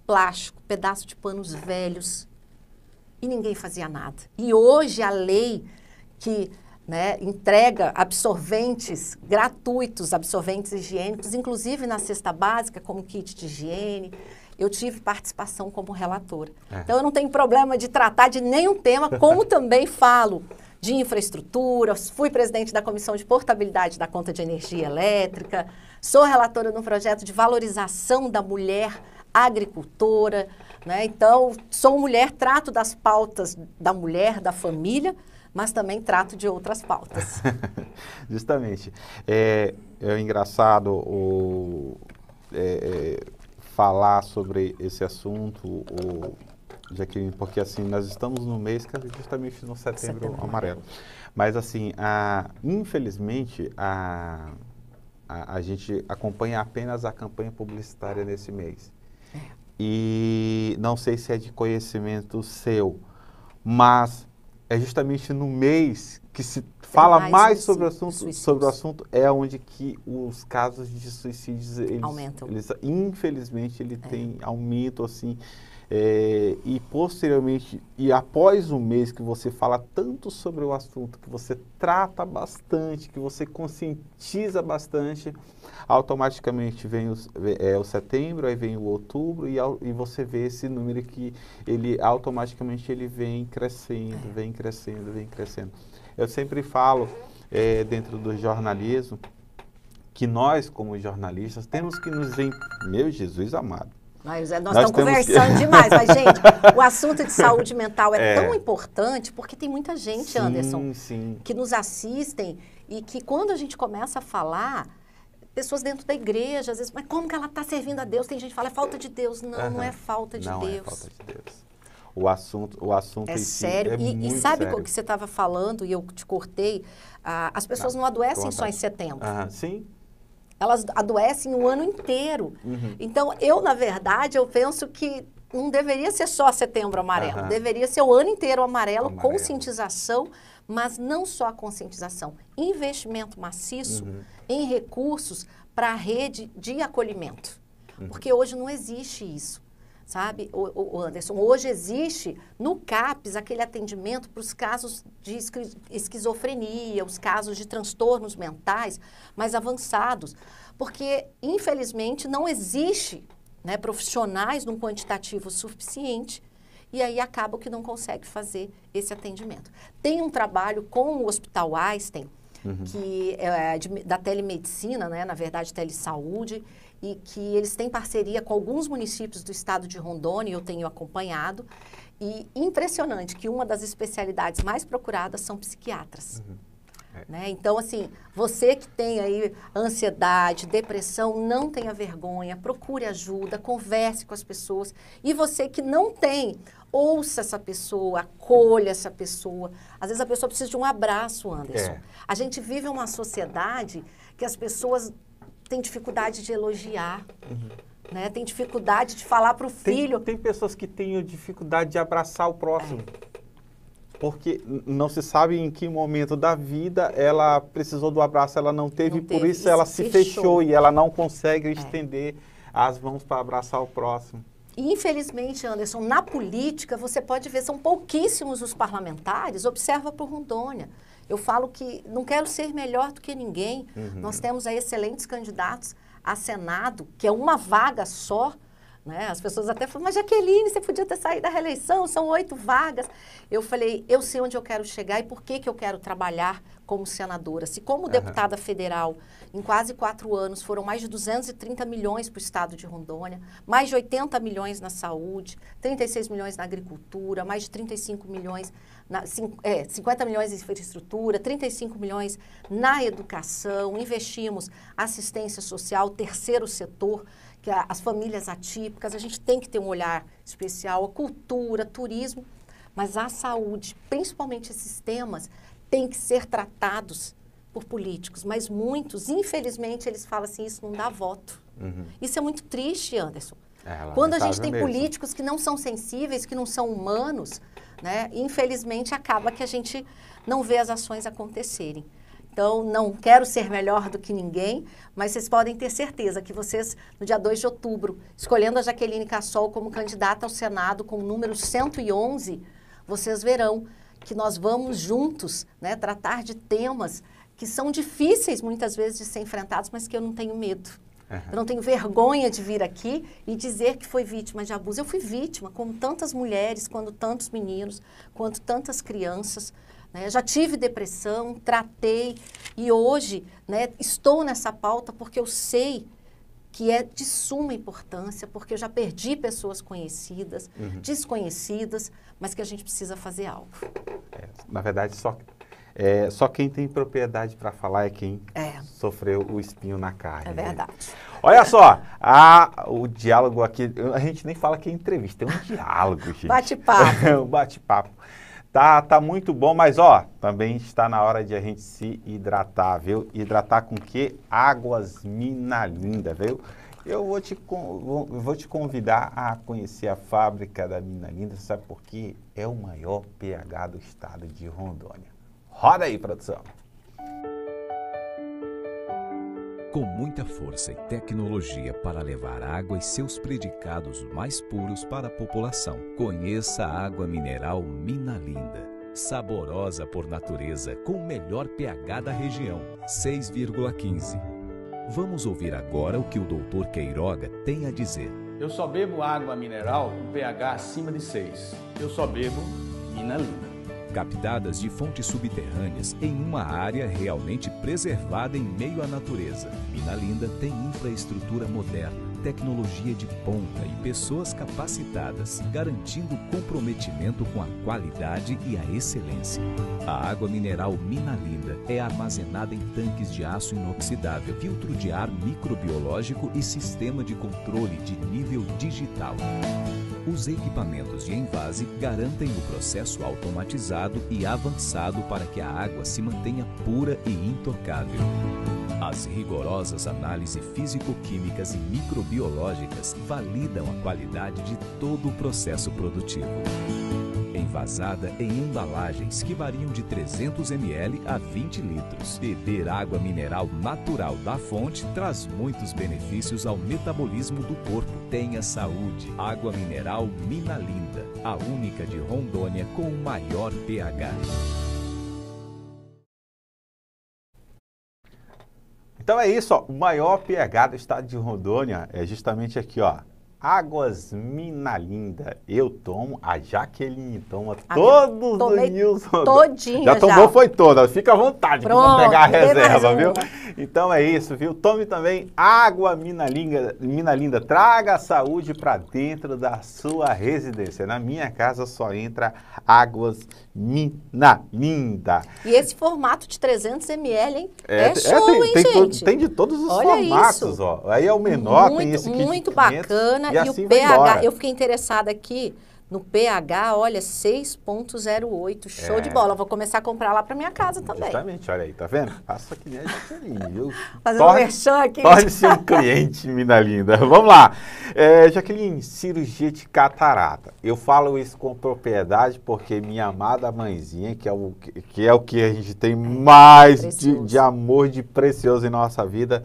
[SPEAKER 4] plástico, pedaço de panos velhos, e ninguém fazia nada. E hoje a lei que né, entrega absorventes gratuitos, absorventes higiênicos, inclusive na cesta básica, como kit de higiene, eu tive participação como relatora. É. Então, eu não tenho problema de tratar de nenhum tema, como também falo de infraestrutura, fui presidente da Comissão de Portabilidade da Conta de Energia Elétrica, sou relatora no projeto de valorização da mulher agricultora, né? Então, sou mulher, trato das pautas da mulher, da família, mas também trato de outras pautas.
[SPEAKER 3] Justamente. É, é engraçado o, é, é falar sobre esse assunto, o, Jaqueline, porque assim, nós estamos no mês que é justamente no setembro, setembro amarelo. Mas assim, a, infelizmente, a, a, a gente acompanha apenas a campanha publicitária nesse mês e não sei se é de conhecimento seu, mas é justamente no mês que se fala mais, mais sobre o assunto, suicídios. sobre o assunto é onde que os casos de suicídios eles, aumentam. Eles, infelizmente ele é. tem aumento assim é, e posteriormente, e após um mês que você fala tanto sobre o assunto, que você trata bastante, que você conscientiza bastante, automaticamente vem os, é, o setembro, aí vem o outubro e, e você vê esse número que ele automaticamente ele vem crescendo, é. vem crescendo, vem crescendo. Eu sempre falo é, dentro do jornalismo que nós como jornalistas temos que nos em... meu Jesus amado
[SPEAKER 4] mas, é, nós, nós estamos conversando que... demais, mas, gente, o assunto de saúde mental é, é, tão importante porque tem muita gente, sim, Anderson, sim. que nos assistem e que quando a gente começa a falar, pessoas dentro da igreja, às vezes, mas como que ela está servindo a Deus? Tem gente que fala, é falta de Deus. Não, uhum. não é falta de não é Deus. Não é falta
[SPEAKER 3] de Deus. O assunto, o assunto é sério. É e, e, sabe o que você
[SPEAKER 4] estava falando e eu te cortei? Ah, as pessoas não, não adoecem só em setembro. Uhum. Sim, elas adoecem o ano inteiro. Uhum. Então, eu, na verdade, eu penso que não deveria ser só setembro amarelo, uhum. deveria ser o ano inteiro amarelo, amarelo, conscientização, mas não só a conscientização, investimento maciço uhum. em recursos para a rede de acolhimento. Uhum. Porque hoje não existe isso sabe, o, o Anderson? Hoje existe no CAPES aquele atendimento para os casos de esquizofrenia, os casos de transtornos mentais mais avançados, porque, infelizmente, não existe né, profissionais num quantitativo suficiente e aí acaba que não consegue fazer esse atendimento. Tem um trabalho com o Hospital Einstein, uhum. que é de, da telemedicina, né, na verdade, telesaúde, e que eles têm parceria com alguns municípios do estado de Rondônia, eu tenho acompanhado. E impressionante que uma das especialidades mais procuradas são psiquiatras. Uhum. É. Né? Então, assim, você que tem aí ansiedade, depressão, não tenha vergonha, procure ajuda, converse com as pessoas. E você que não tem, ouça essa pessoa, acolha essa pessoa. Às vezes a pessoa precisa de um abraço, Anderson. É. A gente vive uma sociedade que as pessoas tem dificuldade de elogiar. Uhum. Né? Tem dificuldade de falar para o filho.
[SPEAKER 3] Tem, pessoas que têm dificuldade de abraçar o próximo. É. Porque não se sabe em que momento da vida ela precisou do abraço, ela não teve, não teve por isso, ela se fechou. fechou. e ela não consegue é. estender as mãos para abraçar o próximo.
[SPEAKER 4] Infelizmente, Anderson, na política você pode ver, são pouquíssimos os parlamentares, observa por Rondônia. Eu falo que não quero ser melhor do que ninguém. Uhum. Nós temos aí excelentes candidatos a Senado, que é uma vaga só. Né? As pessoas até falam, mas Jaqueline, você podia ter saído da reeleição, são oito vagas. Eu falei, eu sei onde eu quero chegar e por que, que eu quero trabalhar como senadora. Se como uhum. deputada federal, em quase quatro anos, foram mais de 230 milhões para o estado de Rondônia, mais de 80 milhões na saúde, 36 milhões na agricultura, mais de 35 milhões na, é, 50 milhões em infraestrutura, 35 milhões na educação, investimos assistência social, terceiro setor, que a, é as famílias atípicas, a gente tem que ter um olhar especial, a cultura, turismo, mas a saúde, principalmente esses temas, tem que ser tratados por políticos, mas muitos, infelizmente, eles falam assim, isso não dá voto. Uhum. Isso é muito triste, Anderson.
[SPEAKER 1] É, Quando a gente tem mesmo.
[SPEAKER 4] políticos que não são sensíveis, que não são humanos, né? Infelizmente, acaba que a gente não vê as ações acontecerem. Então, não quero ser melhor do que ninguém, mas vocês podem ter certeza que vocês, no dia 2 de outubro, escolhendo a Jaqueline Cassol como candidata ao Senado com o número 111, vocês verão que nós vamos juntos né, tratar de temas que são difíceis muitas vezes de ser enfrentados, mas que eu não tenho medo. Uhum. Eu não tenho vergonha de vir aqui e dizer que foi vítima de abuso. Eu fui vítima, como tantas mulheres, quando tantos meninos, quanto tantas crianças. Né? Já tive depressão, tratei e hoje né, estou nessa pauta porque eu sei que é de suma importância, porque eu já perdi pessoas conhecidas, uhum. desconhecidas, mas que a gente precisa fazer algo.
[SPEAKER 3] É, na verdade, só é, só quem tem propriedade para falar é quem é. sofreu o espinho na carne. É né? verdade. Olha só, a, o diálogo aqui, a gente nem fala que é entrevista, é um diálogo, gente. Bate-papo. É um bate-papo. Tá, tá muito bom, mas ó, também está na hora de a gente se hidratar, viu? Hidratar com que? Águas Minalinda, viu? Eu vou te, vou te convidar a conhecer a fábrica da Minalinda, sabe por quê? É o maior pH do estado de Rondônia. Roda aí, produção.
[SPEAKER 2] Com muita força e tecnologia para levar água e seus predicados mais puros para a população, conheça a água mineral Mina Linda. Saborosa por natureza, com o melhor pH da região, 6,15. Vamos ouvir agora o que o doutor Queiroga tem a dizer. Eu só bebo água mineral com pH acima de 6. Eu só bebo Mina Linda captadas de fontes subterrâneas em uma área realmente preservada em meio à natureza. Minalinda tem infraestrutura moderna, tecnologia de ponta e pessoas capacitadas, garantindo comprometimento com a qualidade e a excelência. A água mineral Minalinda é armazenada em tanques de aço inoxidável, filtro de ar microbiológico e sistema de controle de nível digital os equipamentos de envase garantem o processo automatizado e avançado para que a água se mantenha pura e intocável. As rigorosas análises físico-químicas e microbiológicas validam a qualidade de todo o processo produtivo envasada em embalagens que variam de 300 ml a 20 litros. Beber água mineral natural da fonte traz muitos benefícios ao metabolismo do corpo. Tenha saúde. Água mineral Mina Linda, a única de Rondônia com o maior
[SPEAKER 3] pH. Então é isso, ó. o maior pH do estado de Rondônia é justamente aqui, ó, Águas Linda, Eu tomo, a Jaqueline toma a todos os Nilson. Todinha já. tomou, já. foi toda. Fica à vontade para pegar a reserva, viu? Então é isso, viu? Tome também Água Mina Linda Traga a saúde para dentro da sua residência. Na minha casa só entra Águas Linda.
[SPEAKER 4] E esse formato de 300 ml, hein? É, é, é show, é, tem, hein, tem gente? tem de
[SPEAKER 3] todos os Olha formatos, isso. ó. Aí é o menor, muito, tem esse Muito
[SPEAKER 4] bacana. E, assim o pH, embora. eu fiquei interessada aqui no pH, olha, 6.08, show é. de bola. vou começar a comprar lá para minha casa também. Exatamente,
[SPEAKER 3] olha aí, tá vendo? Passa que nem a Jaqueline. viu?
[SPEAKER 4] Fazer um aqui. Torne-se um
[SPEAKER 3] cliente, mina linda. Vamos lá. É, Jaqueline, cirurgia de catarata. Eu falo isso com propriedade porque minha amada mãezinha, que é o que, que é o que a gente tem mais de, de amor, de precioso em nossa vida,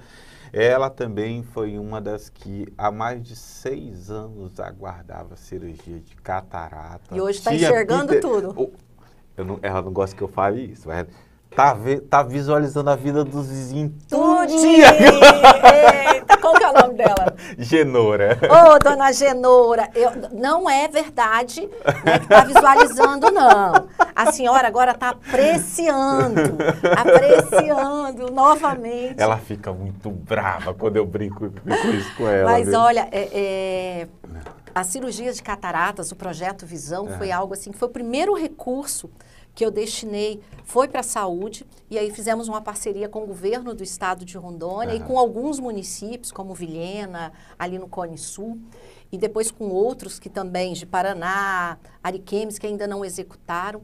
[SPEAKER 3] ela também foi uma das que há mais de seis anos aguardava cirurgia de catarata. E hoje está enxergando Peter, tudo. Eu não, ela não gosta que eu fale isso, mas Tá, tá visualizando a vida dos vizinhos
[SPEAKER 4] todo dia. Eita,
[SPEAKER 3] qual que é o nome dela? Genoura. Ô, oh,
[SPEAKER 4] dona Genoura, eu, não é verdade né, que tá visualizando, não. A senhora agora tá apreciando, apreciando novamente.
[SPEAKER 3] Ela fica muito brava quando eu brinco, brinco isso com ela. Mas olha,
[SPEAKER 4] é, é... A cirurgia de cataratas, o projeto Visão, é. foi algo assim foi o primeiro recurso que eu destinei foi para a saúde, e aí fizemos uma parceria com o governo do estado de Rondônia uhum. e com alguns municípios, como Vilhena, ali no Cone Sul, e depois com outros que também, de Paraná, Ariquemes, que ainda não executaram.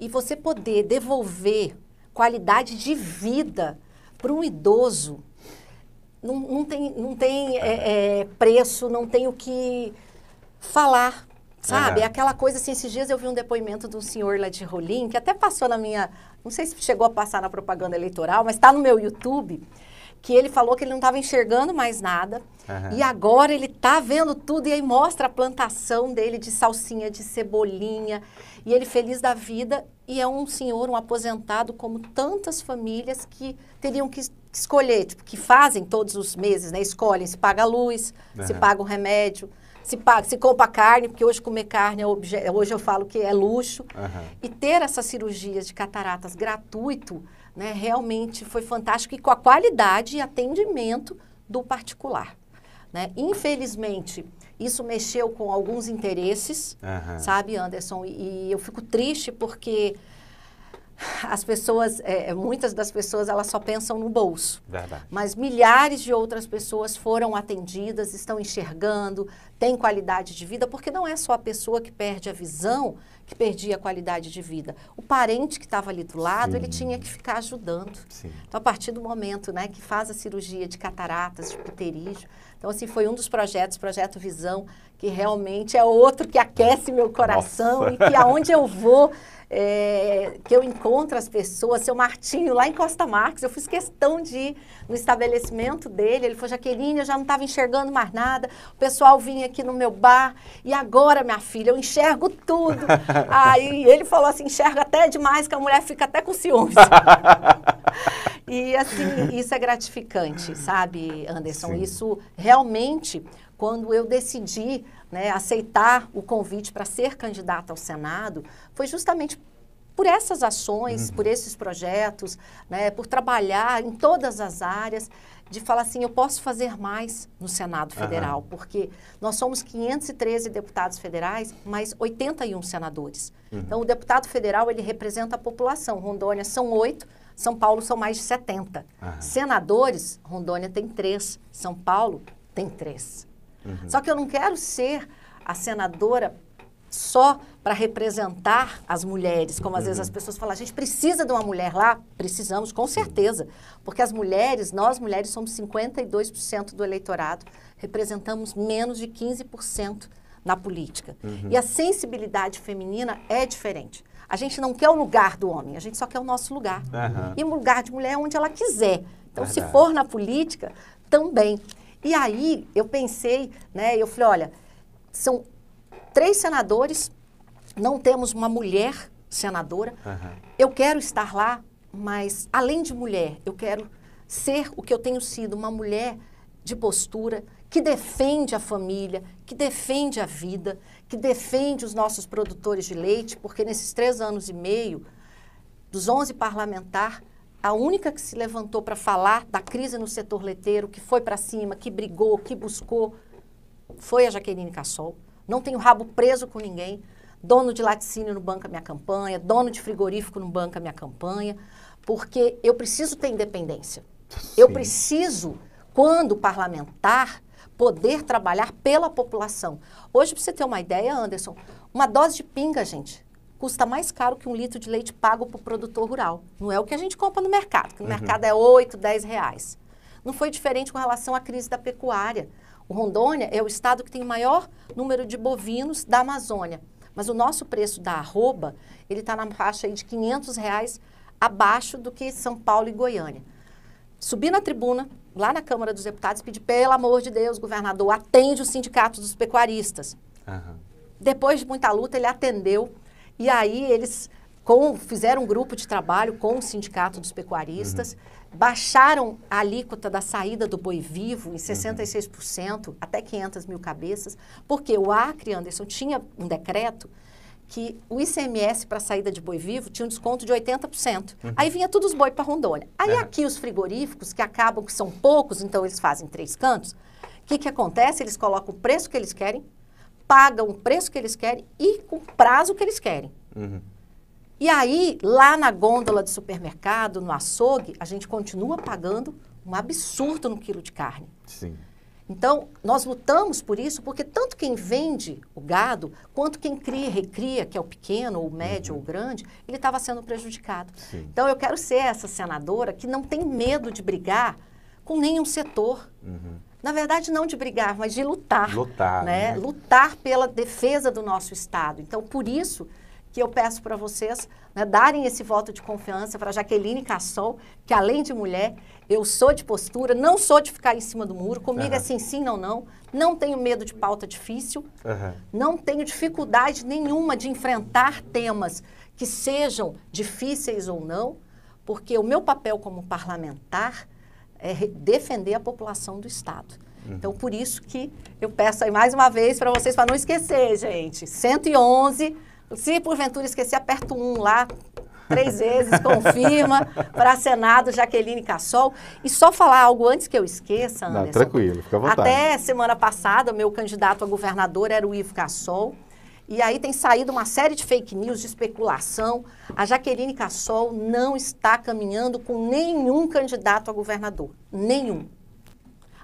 [SPEAKER 4] E você poder devolver qualidade de vida para um idoso, não, não tem, não tem é, é, preço, não tem o que falar, Sabe? É. Aquela coisa assim, esses dias eu vi um depoimento de um senhor lá de Rolim, que até passou na minha. Não sei se chegou a passar na propaganda eleitoral, mas está no meu YouTube que ele falou que ele não estava enxergando mais nada uhum. e agora ele está vendo tudo e aí mostra a plantação dele de salsinha, de cebolinha e ele feliz da vida e é um senhor, um aposentado como tantas famílias que teriam que escolher, tipo, que fazem todos os meses, né? Escolhem se paga a luz, uhum. se paga o remédio, se, paga, se compra carne, porque hoje comer carne é objeto, hoje eu falo que é luxo. Uhum. E ter essas cirurgias de cataratas gratuito, né, realmente foi fantástico e com a qualidade e atendimento do particular. Né? Infelizmente, isso mexeu com alguns interesses, uhum. sabe, Anderson? E, e eu fico triste porque as pessoas, é, é, muitas das pessoas, elas só pensam no bolso. Verdade. Mas milhares de outras pessoas foram atendidas, estão enxergando, têm qualidade de vida, porque não é só a pessoa que perde a visão que perdia a qualidade de vida. O parente que estava ali do lado, Sim. ele tinha que ficar ajudando. Sim. Então, a partir do momento né, que faz a cirurgia de cataratas, de pterígio, então, assim, foi um dos projetos, projeto Visão, que realmente é outro que aquece meu coração Nossa. e que aonde eu vou é, que eu encontro as pessoas, seu Martinho, lá em Costa Marques, eu fiz questão de ir no estabelecimento dele, ele falou, Jaqueline, eu já não estava enxergando mais nada, o pessoal vinha aqui no meu bar, e agora, minha filha, eu enxergo tudo. Aí ele falou assim, enxerga até demais, que a mulher fica até com ciúmes. e assim, isso é gratificante, sabe, Anderson? Sim. Isso realmente quando eu decidi né, aceitar o convite para ser candidata ao Senado, foi justamente por essas ações, uhum. por esses projetos, né, por trabalhar em todas as áreas, de falar assim, eu posso fazer mais no Senado Federal, uhum. porque nós somos 513 deputados federais, mas 81 senadores. Uhum. Então, o deputado federal, ele representa a população. Rondônia são oito, São Paulo são mais de 70. Senadores, Rondônia tem três, São Paulo tem três. Uhum. Só que eu não quero ser a senadora só para representar as mulheres, como às uhum. vezes as uhum. pessoas falam, a gente precisa de uma mulher lá? Precisamos, com certeza. Porque as mulheres, nós mulheres, somos 52% do eleitorado, representamos menos de 15% na política. Uhum. E a sensibilidade feminina é diferente. A gente não quer o lugar do homem, a gente só quer o nosso lugar. Uhum. E o lugar de mulher é onde ela quiser. Então, Verdade. se for na política, também. E aí eu pensei, né, eu falei, olha, são três senadores, não temos uma mulher senadora. Uhum. Eu quero estar lá, mas além de mulher, eu quero ser o que eu tenho sido, uma mulher de postura que defende a família, que defende a vida, que defende os nossos produtores de leite, porque nesses três anos e meio, dos 11 parlamentares, a única que se levantou para falar da crise no setor leiteiro, que foi para cima, que brigou, que buscou, foi a Jaqueline Cassol. Não tenho rabo preso com ninguém. Dono de laticínio no banca minha campanha, dono de frigorífico no banca minha campanha, porque eu preciso ter independência. Sim. Eu preciso, quando parlamentar, poder trabalhar pela população. Hoje, para você ter uma ideia, Anderson, uma dose de pinga, gente, custa mais caro que um litro de leite pago para o produtor rural. Não é o que a gente compra no mercado, que no uhum. mercado é 8, 10 reais. Não foi diferente com relação à crise da pecuária. O Rondônia é o estado que tem o maior número de bovinos da Amazônia. Mas o nosso preço da arroba, ele está na faixa de 500 reais abaixo do que São Paulo e Goiânia. Subi na tribuna, lá na Câmara dos Deputados, pedi, pelo amor de Deus, governador, atende o sindicato dos pecuaristas. Uhum. Depois de muita luta, ele atendeu e aí eles com, fizeram um grupo de trabalho com o Sindicato dos Pecuaristas, uhum. baixaram a alíquota da saída do boi vivo em 66%, uhum. até 500 mil cabeças, porque o Acre, Anderson, tinha um decreto que o ICMS para saída de boi vivo tinha um desconto de 80%. Uhum. Aí vinha todos os boi para Rondônia. Aí é. aqui os frigoríficos, que acabam que são poucos, então eles fazem três cantos, o que, que acontece? Eles colocam o preço que eles querem, pagam o preço que eles querem e com o prazo que eles querem. Uhum. E aí, lá na gôndola de supermercado, no açougue, a gente continua pagando um absurdo no quilo de carne. Sim. Então, nós lutamos por isso porque tanto quem vende o gado, quanto quem cria e recria, que é o pequeno, ou o médio, uhum. ou o grande, ele estava sendo prejudicado. Sim. Então, eu quero ser essa senadora que não tem medo de brigar com nenhum setor. Uhum na verdade, não de brigar, mas de lutar. Lutar. Né? né? Lutar pela defesa do nosso Estado. Então, por isso que eu peço para vocês né, darem esse voto de confiança para Jaqueline Cassol, que além de mulher, eu sou de postura, não sou de ficar em cima do muro. Comigo uhum. é assim, sim, não, não. Não tenho medo de pauta difícil. Uhum. Não tenho dificuldade nenhuma de enfrentar temas que sejam difíceis ou não, porque o meu papel como parlamentar é, defender a população do Estado. Uhum. Então, por isso que eu peço aí mais uma vez para vocês, para não esquecer, gente, 111, se porventura esquecer, aperta um lá, três vezes, confirma, para Senado, Jaqueline Cassol. E só falar algo antes que eu esqueça, Anderson. Não,
[SPEAKER 3] tranquilo, fica à vontade. Até
[SPEAKER 4] semana passada, meu candidato a governador era o Ivo Cassol. E aí tem saído uma série de fake news, de especulação. A Jaqueline Cassol não está caminhando com nenhum candidato a governador. Nenhum.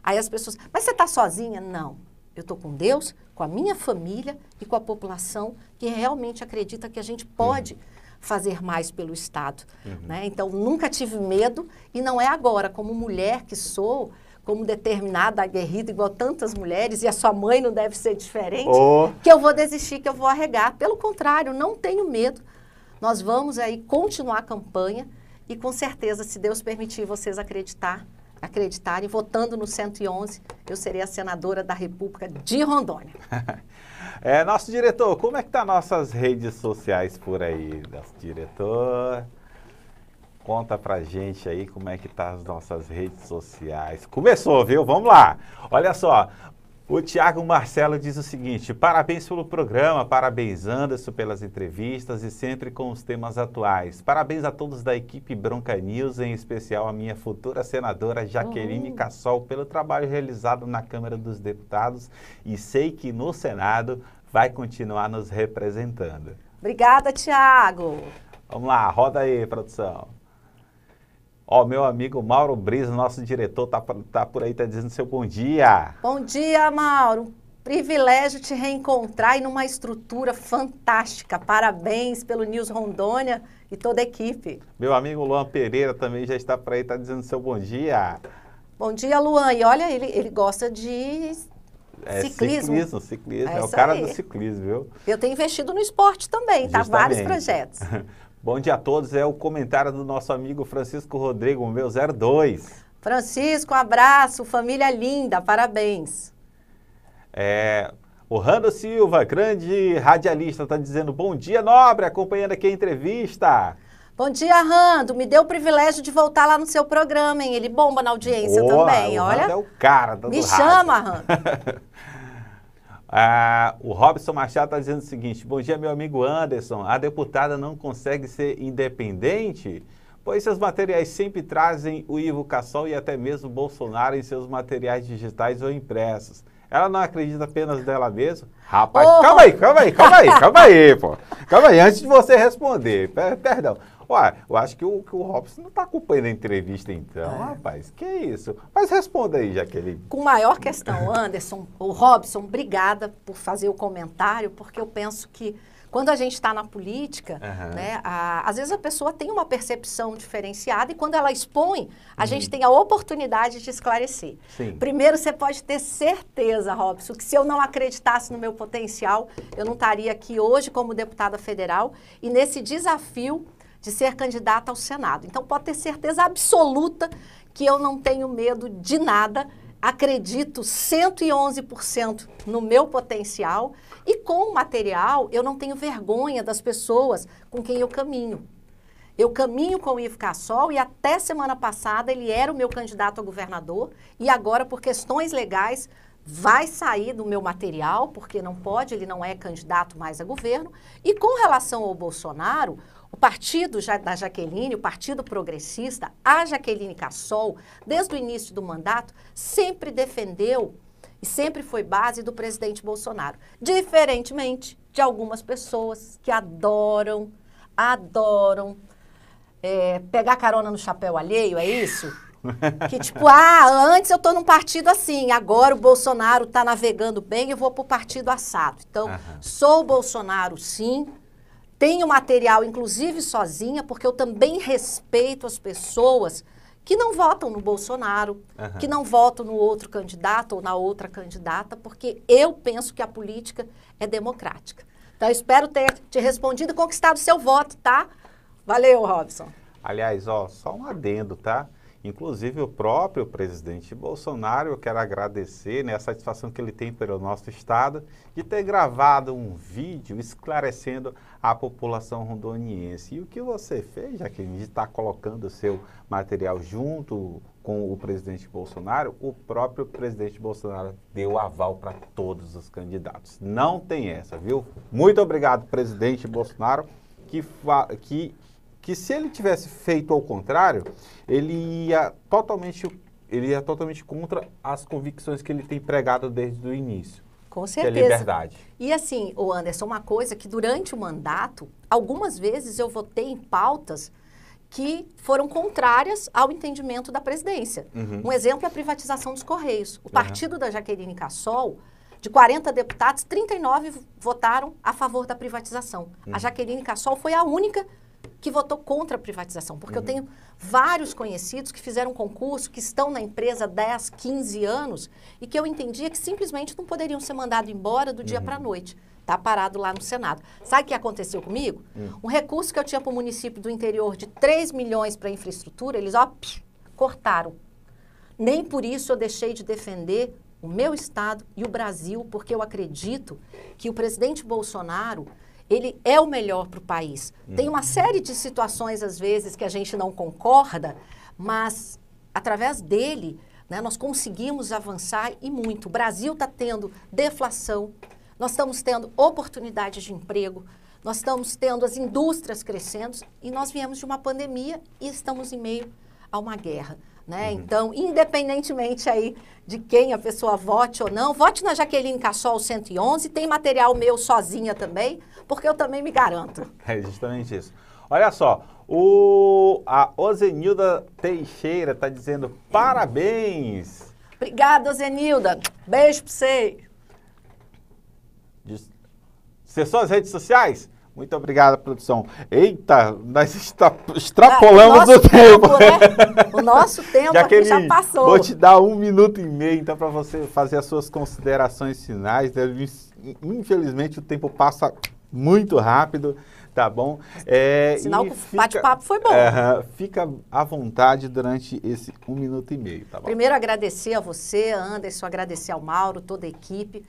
[SPEAKER 4] Aí as pessoas, mas você está sozinha? Não. Eu estou com Deus, com a minha família e com a população que realmente acredita que a gente pode uhum. fazer mais pelo Estado. Uhum. Né? Então, nunca tive medo e não é agora, como mulher que sou, como determinada, aguerrida, igual tantas mulheres, e a sua mãe não deve ser diferente, oh. que eu vou desistir, que eu vou arregar. Pelo contrário, não tenho medo. Nós vamos aí continuar a campanha e com certeza, se Deus permitir vocês acreditar, acreditarem, votando no 111, eu serei a senadora da República de Rondônia.
[SPEAKER 3] é, nosso diretor, como é que tá nossas redes sociais por aí, nosso diretor? Conta pra gente aí como é que tá as nossas redes sociais. Começou, viu? Vamos lá. Olha só, o Tiago Marcelo diz o seguinte: parabéns pelo programa, parabéns Anderson pelas entrevistas e sempre com os temas atuais. Parabéns a todos da equipe Bronca News, em especial a minha futura senadora Jaqueline uhum. Cassol pelo trabalho realizado na Câmara dos Deputados e sei que no Senado vai continuar nos representando.
[SPEAKER 4] Obrigada, Tiago.
[SPEAKER 3] Vamos lá, roda aí, produção. Ó, meu amigo Mauro Brisa, nosso diretor, tá, tá por aí, tá dizendo seu bom dia.
[SPEAKER 4] Bom dia, Mauro. Privilégio te reencontrar e numa estrutura fantástica. Parabéns pelo News Rondônia e toda a equipe.
[SPEAKER 3] Meu amigo Luan Pereira também já está por aí, tá dizendo seu bom dia.
[SPEAKER 4] Bom dia, Luan. E olha, ele, ele gosta de
[SPEAKER 3] é, ciclismo. Ciclismo, ciclismo. É, é o cara aí. do ciclismo, viu?
[SPEAKER 4] Eu tenho investido no esporte também, Justamente. tá? Vários projetos.
[SPEAKER 3] Bom dia a todos. É o comentário do nosso amigo Francisco Rodrigo, meu 02.
[SPEAKER 4] Francisco, um abraço, família linda, parabéns.
[SPEAKER 3] É, o Rando Silva, grande radialista, está dizendo bom dia, nobre, acompanhando aqui a entrevista.
[SPEAKER 4] Bom dia, Rando. Me deu o privilégio de voltar lá no seu programa, hein? Ele bomba na audiência Boa, também, o olha. Rando é o
[SPEAKER 3] cara do Me rádio. chama,
[SPEAKER 4] Rando.
[SPEAKER 3] Ah, o Robson Machado está dizendo o seguinte: Bom dia, meu amigo Anderson. A deputada não consegue ser independente? Pois seus materiais sempre trazem o Ivo Cassol e até mesmo Bolsonaro em seus materiais digitais ou impressos. Ela não acredita apenas dela mesma? Rapaz, oh. calma aí, calma aí, calma aí, calma aí, pô. Calma aí, antes de você responder, perdão. Ué, ah, eu acho que o, que o Robson não está acompanhando a entrevista, então, é. rapaz. Que isso? Mas responda aí, Jaqueline.
[SPEAKER 4] Com maior questão, Anderson, o Robson, obrigada por fazer o comentário, porque eu penso que quando a gente está na política, uhum. né, a, às vezes a pessoa tem uma percepção diferenciada e quando ela expõe, a uhum. gente tem a oportunidade de esclarecer. Sim. Primeiro, você pode ter certeza, Robson, que se eu não acreditasse no meu potencial, eu não estaria aqui hoje como deputada federal e nesse desafio de ser candidata ao Senado. Então pode ter certeza absoluta que eu não tenho medo de nada. Acredito 111% no meu potencial e com o material eu não tenho vergonha das pessoas com quem eu caminho. Eu caminho com o Ivo Cassol e até semana passada ele era o meu candidato a governador e agora, por questões legais, vai sair do meu material, porque não pode, ele não é candidato mais a governo. E com relação ao Bolsonaro, o partido da Jaqueline, o Partido Progressista, a Jaqueline Cassol, desde o início do mandato, sempre defendeu e sempre foi base do presidente Bolsonaro. Diferentemente de algumas pessoas que adoram, adoram é, pegar carona no chapéu alheio, é isso?
[SPEAKER 1] Que tipo,
[SPEAKER 4] ah, antes eu tô num partido assim, agora o Bolsonaro tá navegando bem, eu vou pro partido assado. Então, uhum. sou Bolsonaro sim, tenho material, inclusive sozinha, porque eu também respeito as pessoas que não votam no Bolsonaro, uhum. que não votam no outro candidato ou na outra candidata, porque eu penso que a política é democrática. Então, espero ter te respondido e conquistado seu voto, tá? Valeu, Robson.
[SPEAKER 3] Aliás, ó, só um adendo, tá? Inclusive o próprio presidente Bolsonaro, eu quero agradecer né, a satisfação que ele tem pelo nosso Estado de ter gravado um vídeo esclarecendo a população rondoniense. E o que você fez, Jaqueline, de estar colocando seu material junto com o presidente Bolsonaro, o próprio presidente Bolsonaro deu aval para todos os candidatos. Não tem essa, viu? Muito obrigado, presidente Bolsonaro, que, que que se ele tivesse feito ao contrário, ele ia totalmente, ele ia totalmente contra as convicções que ele tem pregado desde o início.
[SPEAKER 4] Com certeza. Que é liberdade. E assim, o Anderson, uma coisa que durante o mandato, algumas vezes eu votei em pautas que foram contrárias ao entendimento da presidência. Uhum. Um exemplo é a privatização dos Correios. O partido da Jaqueline Cassol, de 40 deputados, 39 votaram a favor da privatização. Uhum. A Jaqueline Cassol foi a única que votou contra a privatização, porque uhum. eu tenho vários conhecidos que fizeram concurso, que estão na empresa 10, 15 anos e que eu entendia que simplesmente não poderiam ser mandados embora do dia uhum. para a noite. Está parado lá no Senado. Sabe o que aconteceu comigo? Uhum. Um recurso que eu tinha para o município do interior de 3 milhões para infraestrutura, eles ó, psh, cortaram. Nem por isso eu deixei de defender o meu Estado e o Brasil, porque eu acredito que o presidente Bolsonaro ele é o melhor para o país. Hum. Tem uma série de situações, às vezes, que a gente não concorda, mas através dele né, nós conseguimos avançar e muito. O Brasil está tendo deflação, nós estamos tendo oportunidade de emprego, nós estamos tendo as indústrias crescendo e nós viemos de uma pandemia e estamos em meio a uma guerra. Né? Uhum. Então, independentemente aí de quem a pessoa vote ou não, vote na Jaqueline Cachol 111, tem material meu sozinha também, porque eu também me garanto.
[SPEAKER 3] É justamente isso. Olha só, o, a Ozenilda Teixeira está dizendo parabéns.
[SPEAKER 4] Obrigada, Ozenilda. Beijo para você.
[SPEAKER 3] Acessou as redes sociais? Muito obrigado, produção. Eita, nós extrapolamos ah, o, o tempo. tempo né? O nosso tempo já passou. Vou te dar um minuto e meio, então, para você fazer as suas considerações finais. Né? Infelizmente, o tempo passa muito rápido, tá bom? É, Sinal que o
[SPEAKER 4] bate-papo foi bom. É,
[SPEAKER 3] fica à vontade durante esse um minuto e meio, tá bom? Primeiro,
[SPEAKER 4] agradecer a você, Anderson, agradecer ao Mauro, toda a equipe,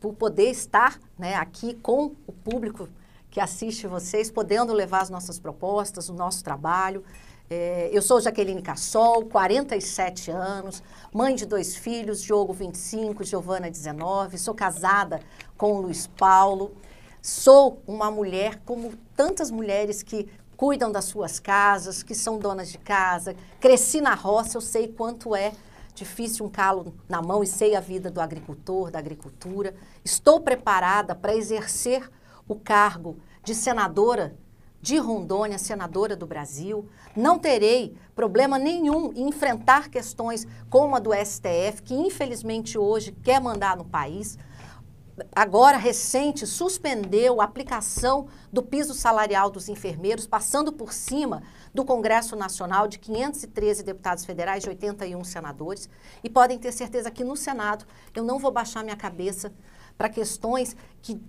[SPEAKER 4] por poder estar né, aqui com o público que assiste vocês, podendo levar as nossas propostas, o nosso trabalho. É, eu sou Jaqueline Cassol, 47 anos, mãe de dois filhos, Diogo 25, Giovana 19, sou casada com o Luiz Paulo. Sou uma mulher como tantas mulheres que cuidam das suas casas, que são donas de casa. Cresci na roça, eu sei quanto é difícil um calo na mão e sei a vida do agricultor, da agricultura. Estou preparada para exercer o cargo de senadora de Rondônia, senadora do Brasil. Não terei problema nenhum em enfrentar questões como a do STF, que infelizmente hoje quer mandar no país. Agora, recente, suspendeu a aplicação do piso salarial dos enfermeiros, passando por cima do Congresso Nacional de 513 deputados federais e de 81 senadores. E podem ter certeza que no Senado eu não vou baixar minha cabeça para questões que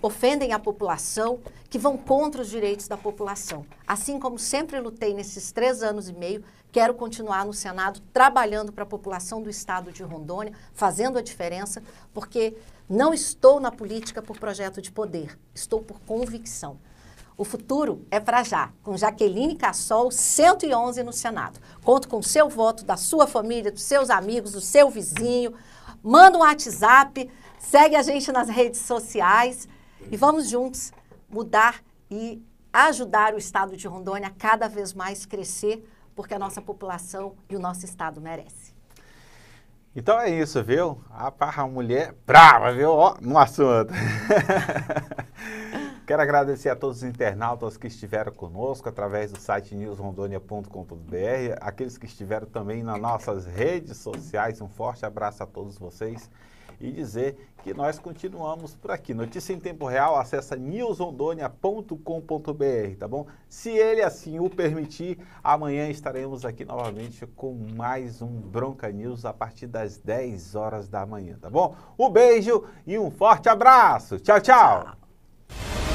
[SPEAKER 4] ofendem a população, que vão contra os direitos da população. Assim como sempre lutei nesses três anos e meio, quero continuar no Senado trabalhando para a população do estado de Rondônia, fazendo a diferença, porque não estou na política por projeto de poder, estou por convicção. O futuro é para já, com Jaqueline Cassol, 111 no Senado. Conto com o seu voto, da sua família, dos seus amigos, do seu vizinho. Manda um WhatsApp, Segue a gente nas redes sociais e vamos juntos mudar e ajudar o estado de Rondônia a cada vez mais crescer, porque a nossa população e o nosso estado merece.
[SPEAKER 3] Então é isso, viu? Ah, a parra mulher brava, viu? Ó, no assunto. Quero agradecer a todos os internautas que estiveram conosco através do site newsrondonia.com.br, aqueles que estiveram também nas nossas redes sociais. Um forte abraço a todos vocês e dizer que nós continuamos por aqui. Notícia em tempo real, acessa newsrondônia.com.br, tá bom? Se ele assim o permitir, amanhã estaremos aqui novamente com mais um Bronca News a partir das 10 horas da manhã, tá bom? Um beijo e um forte abraço. tchau. tchau. tchau.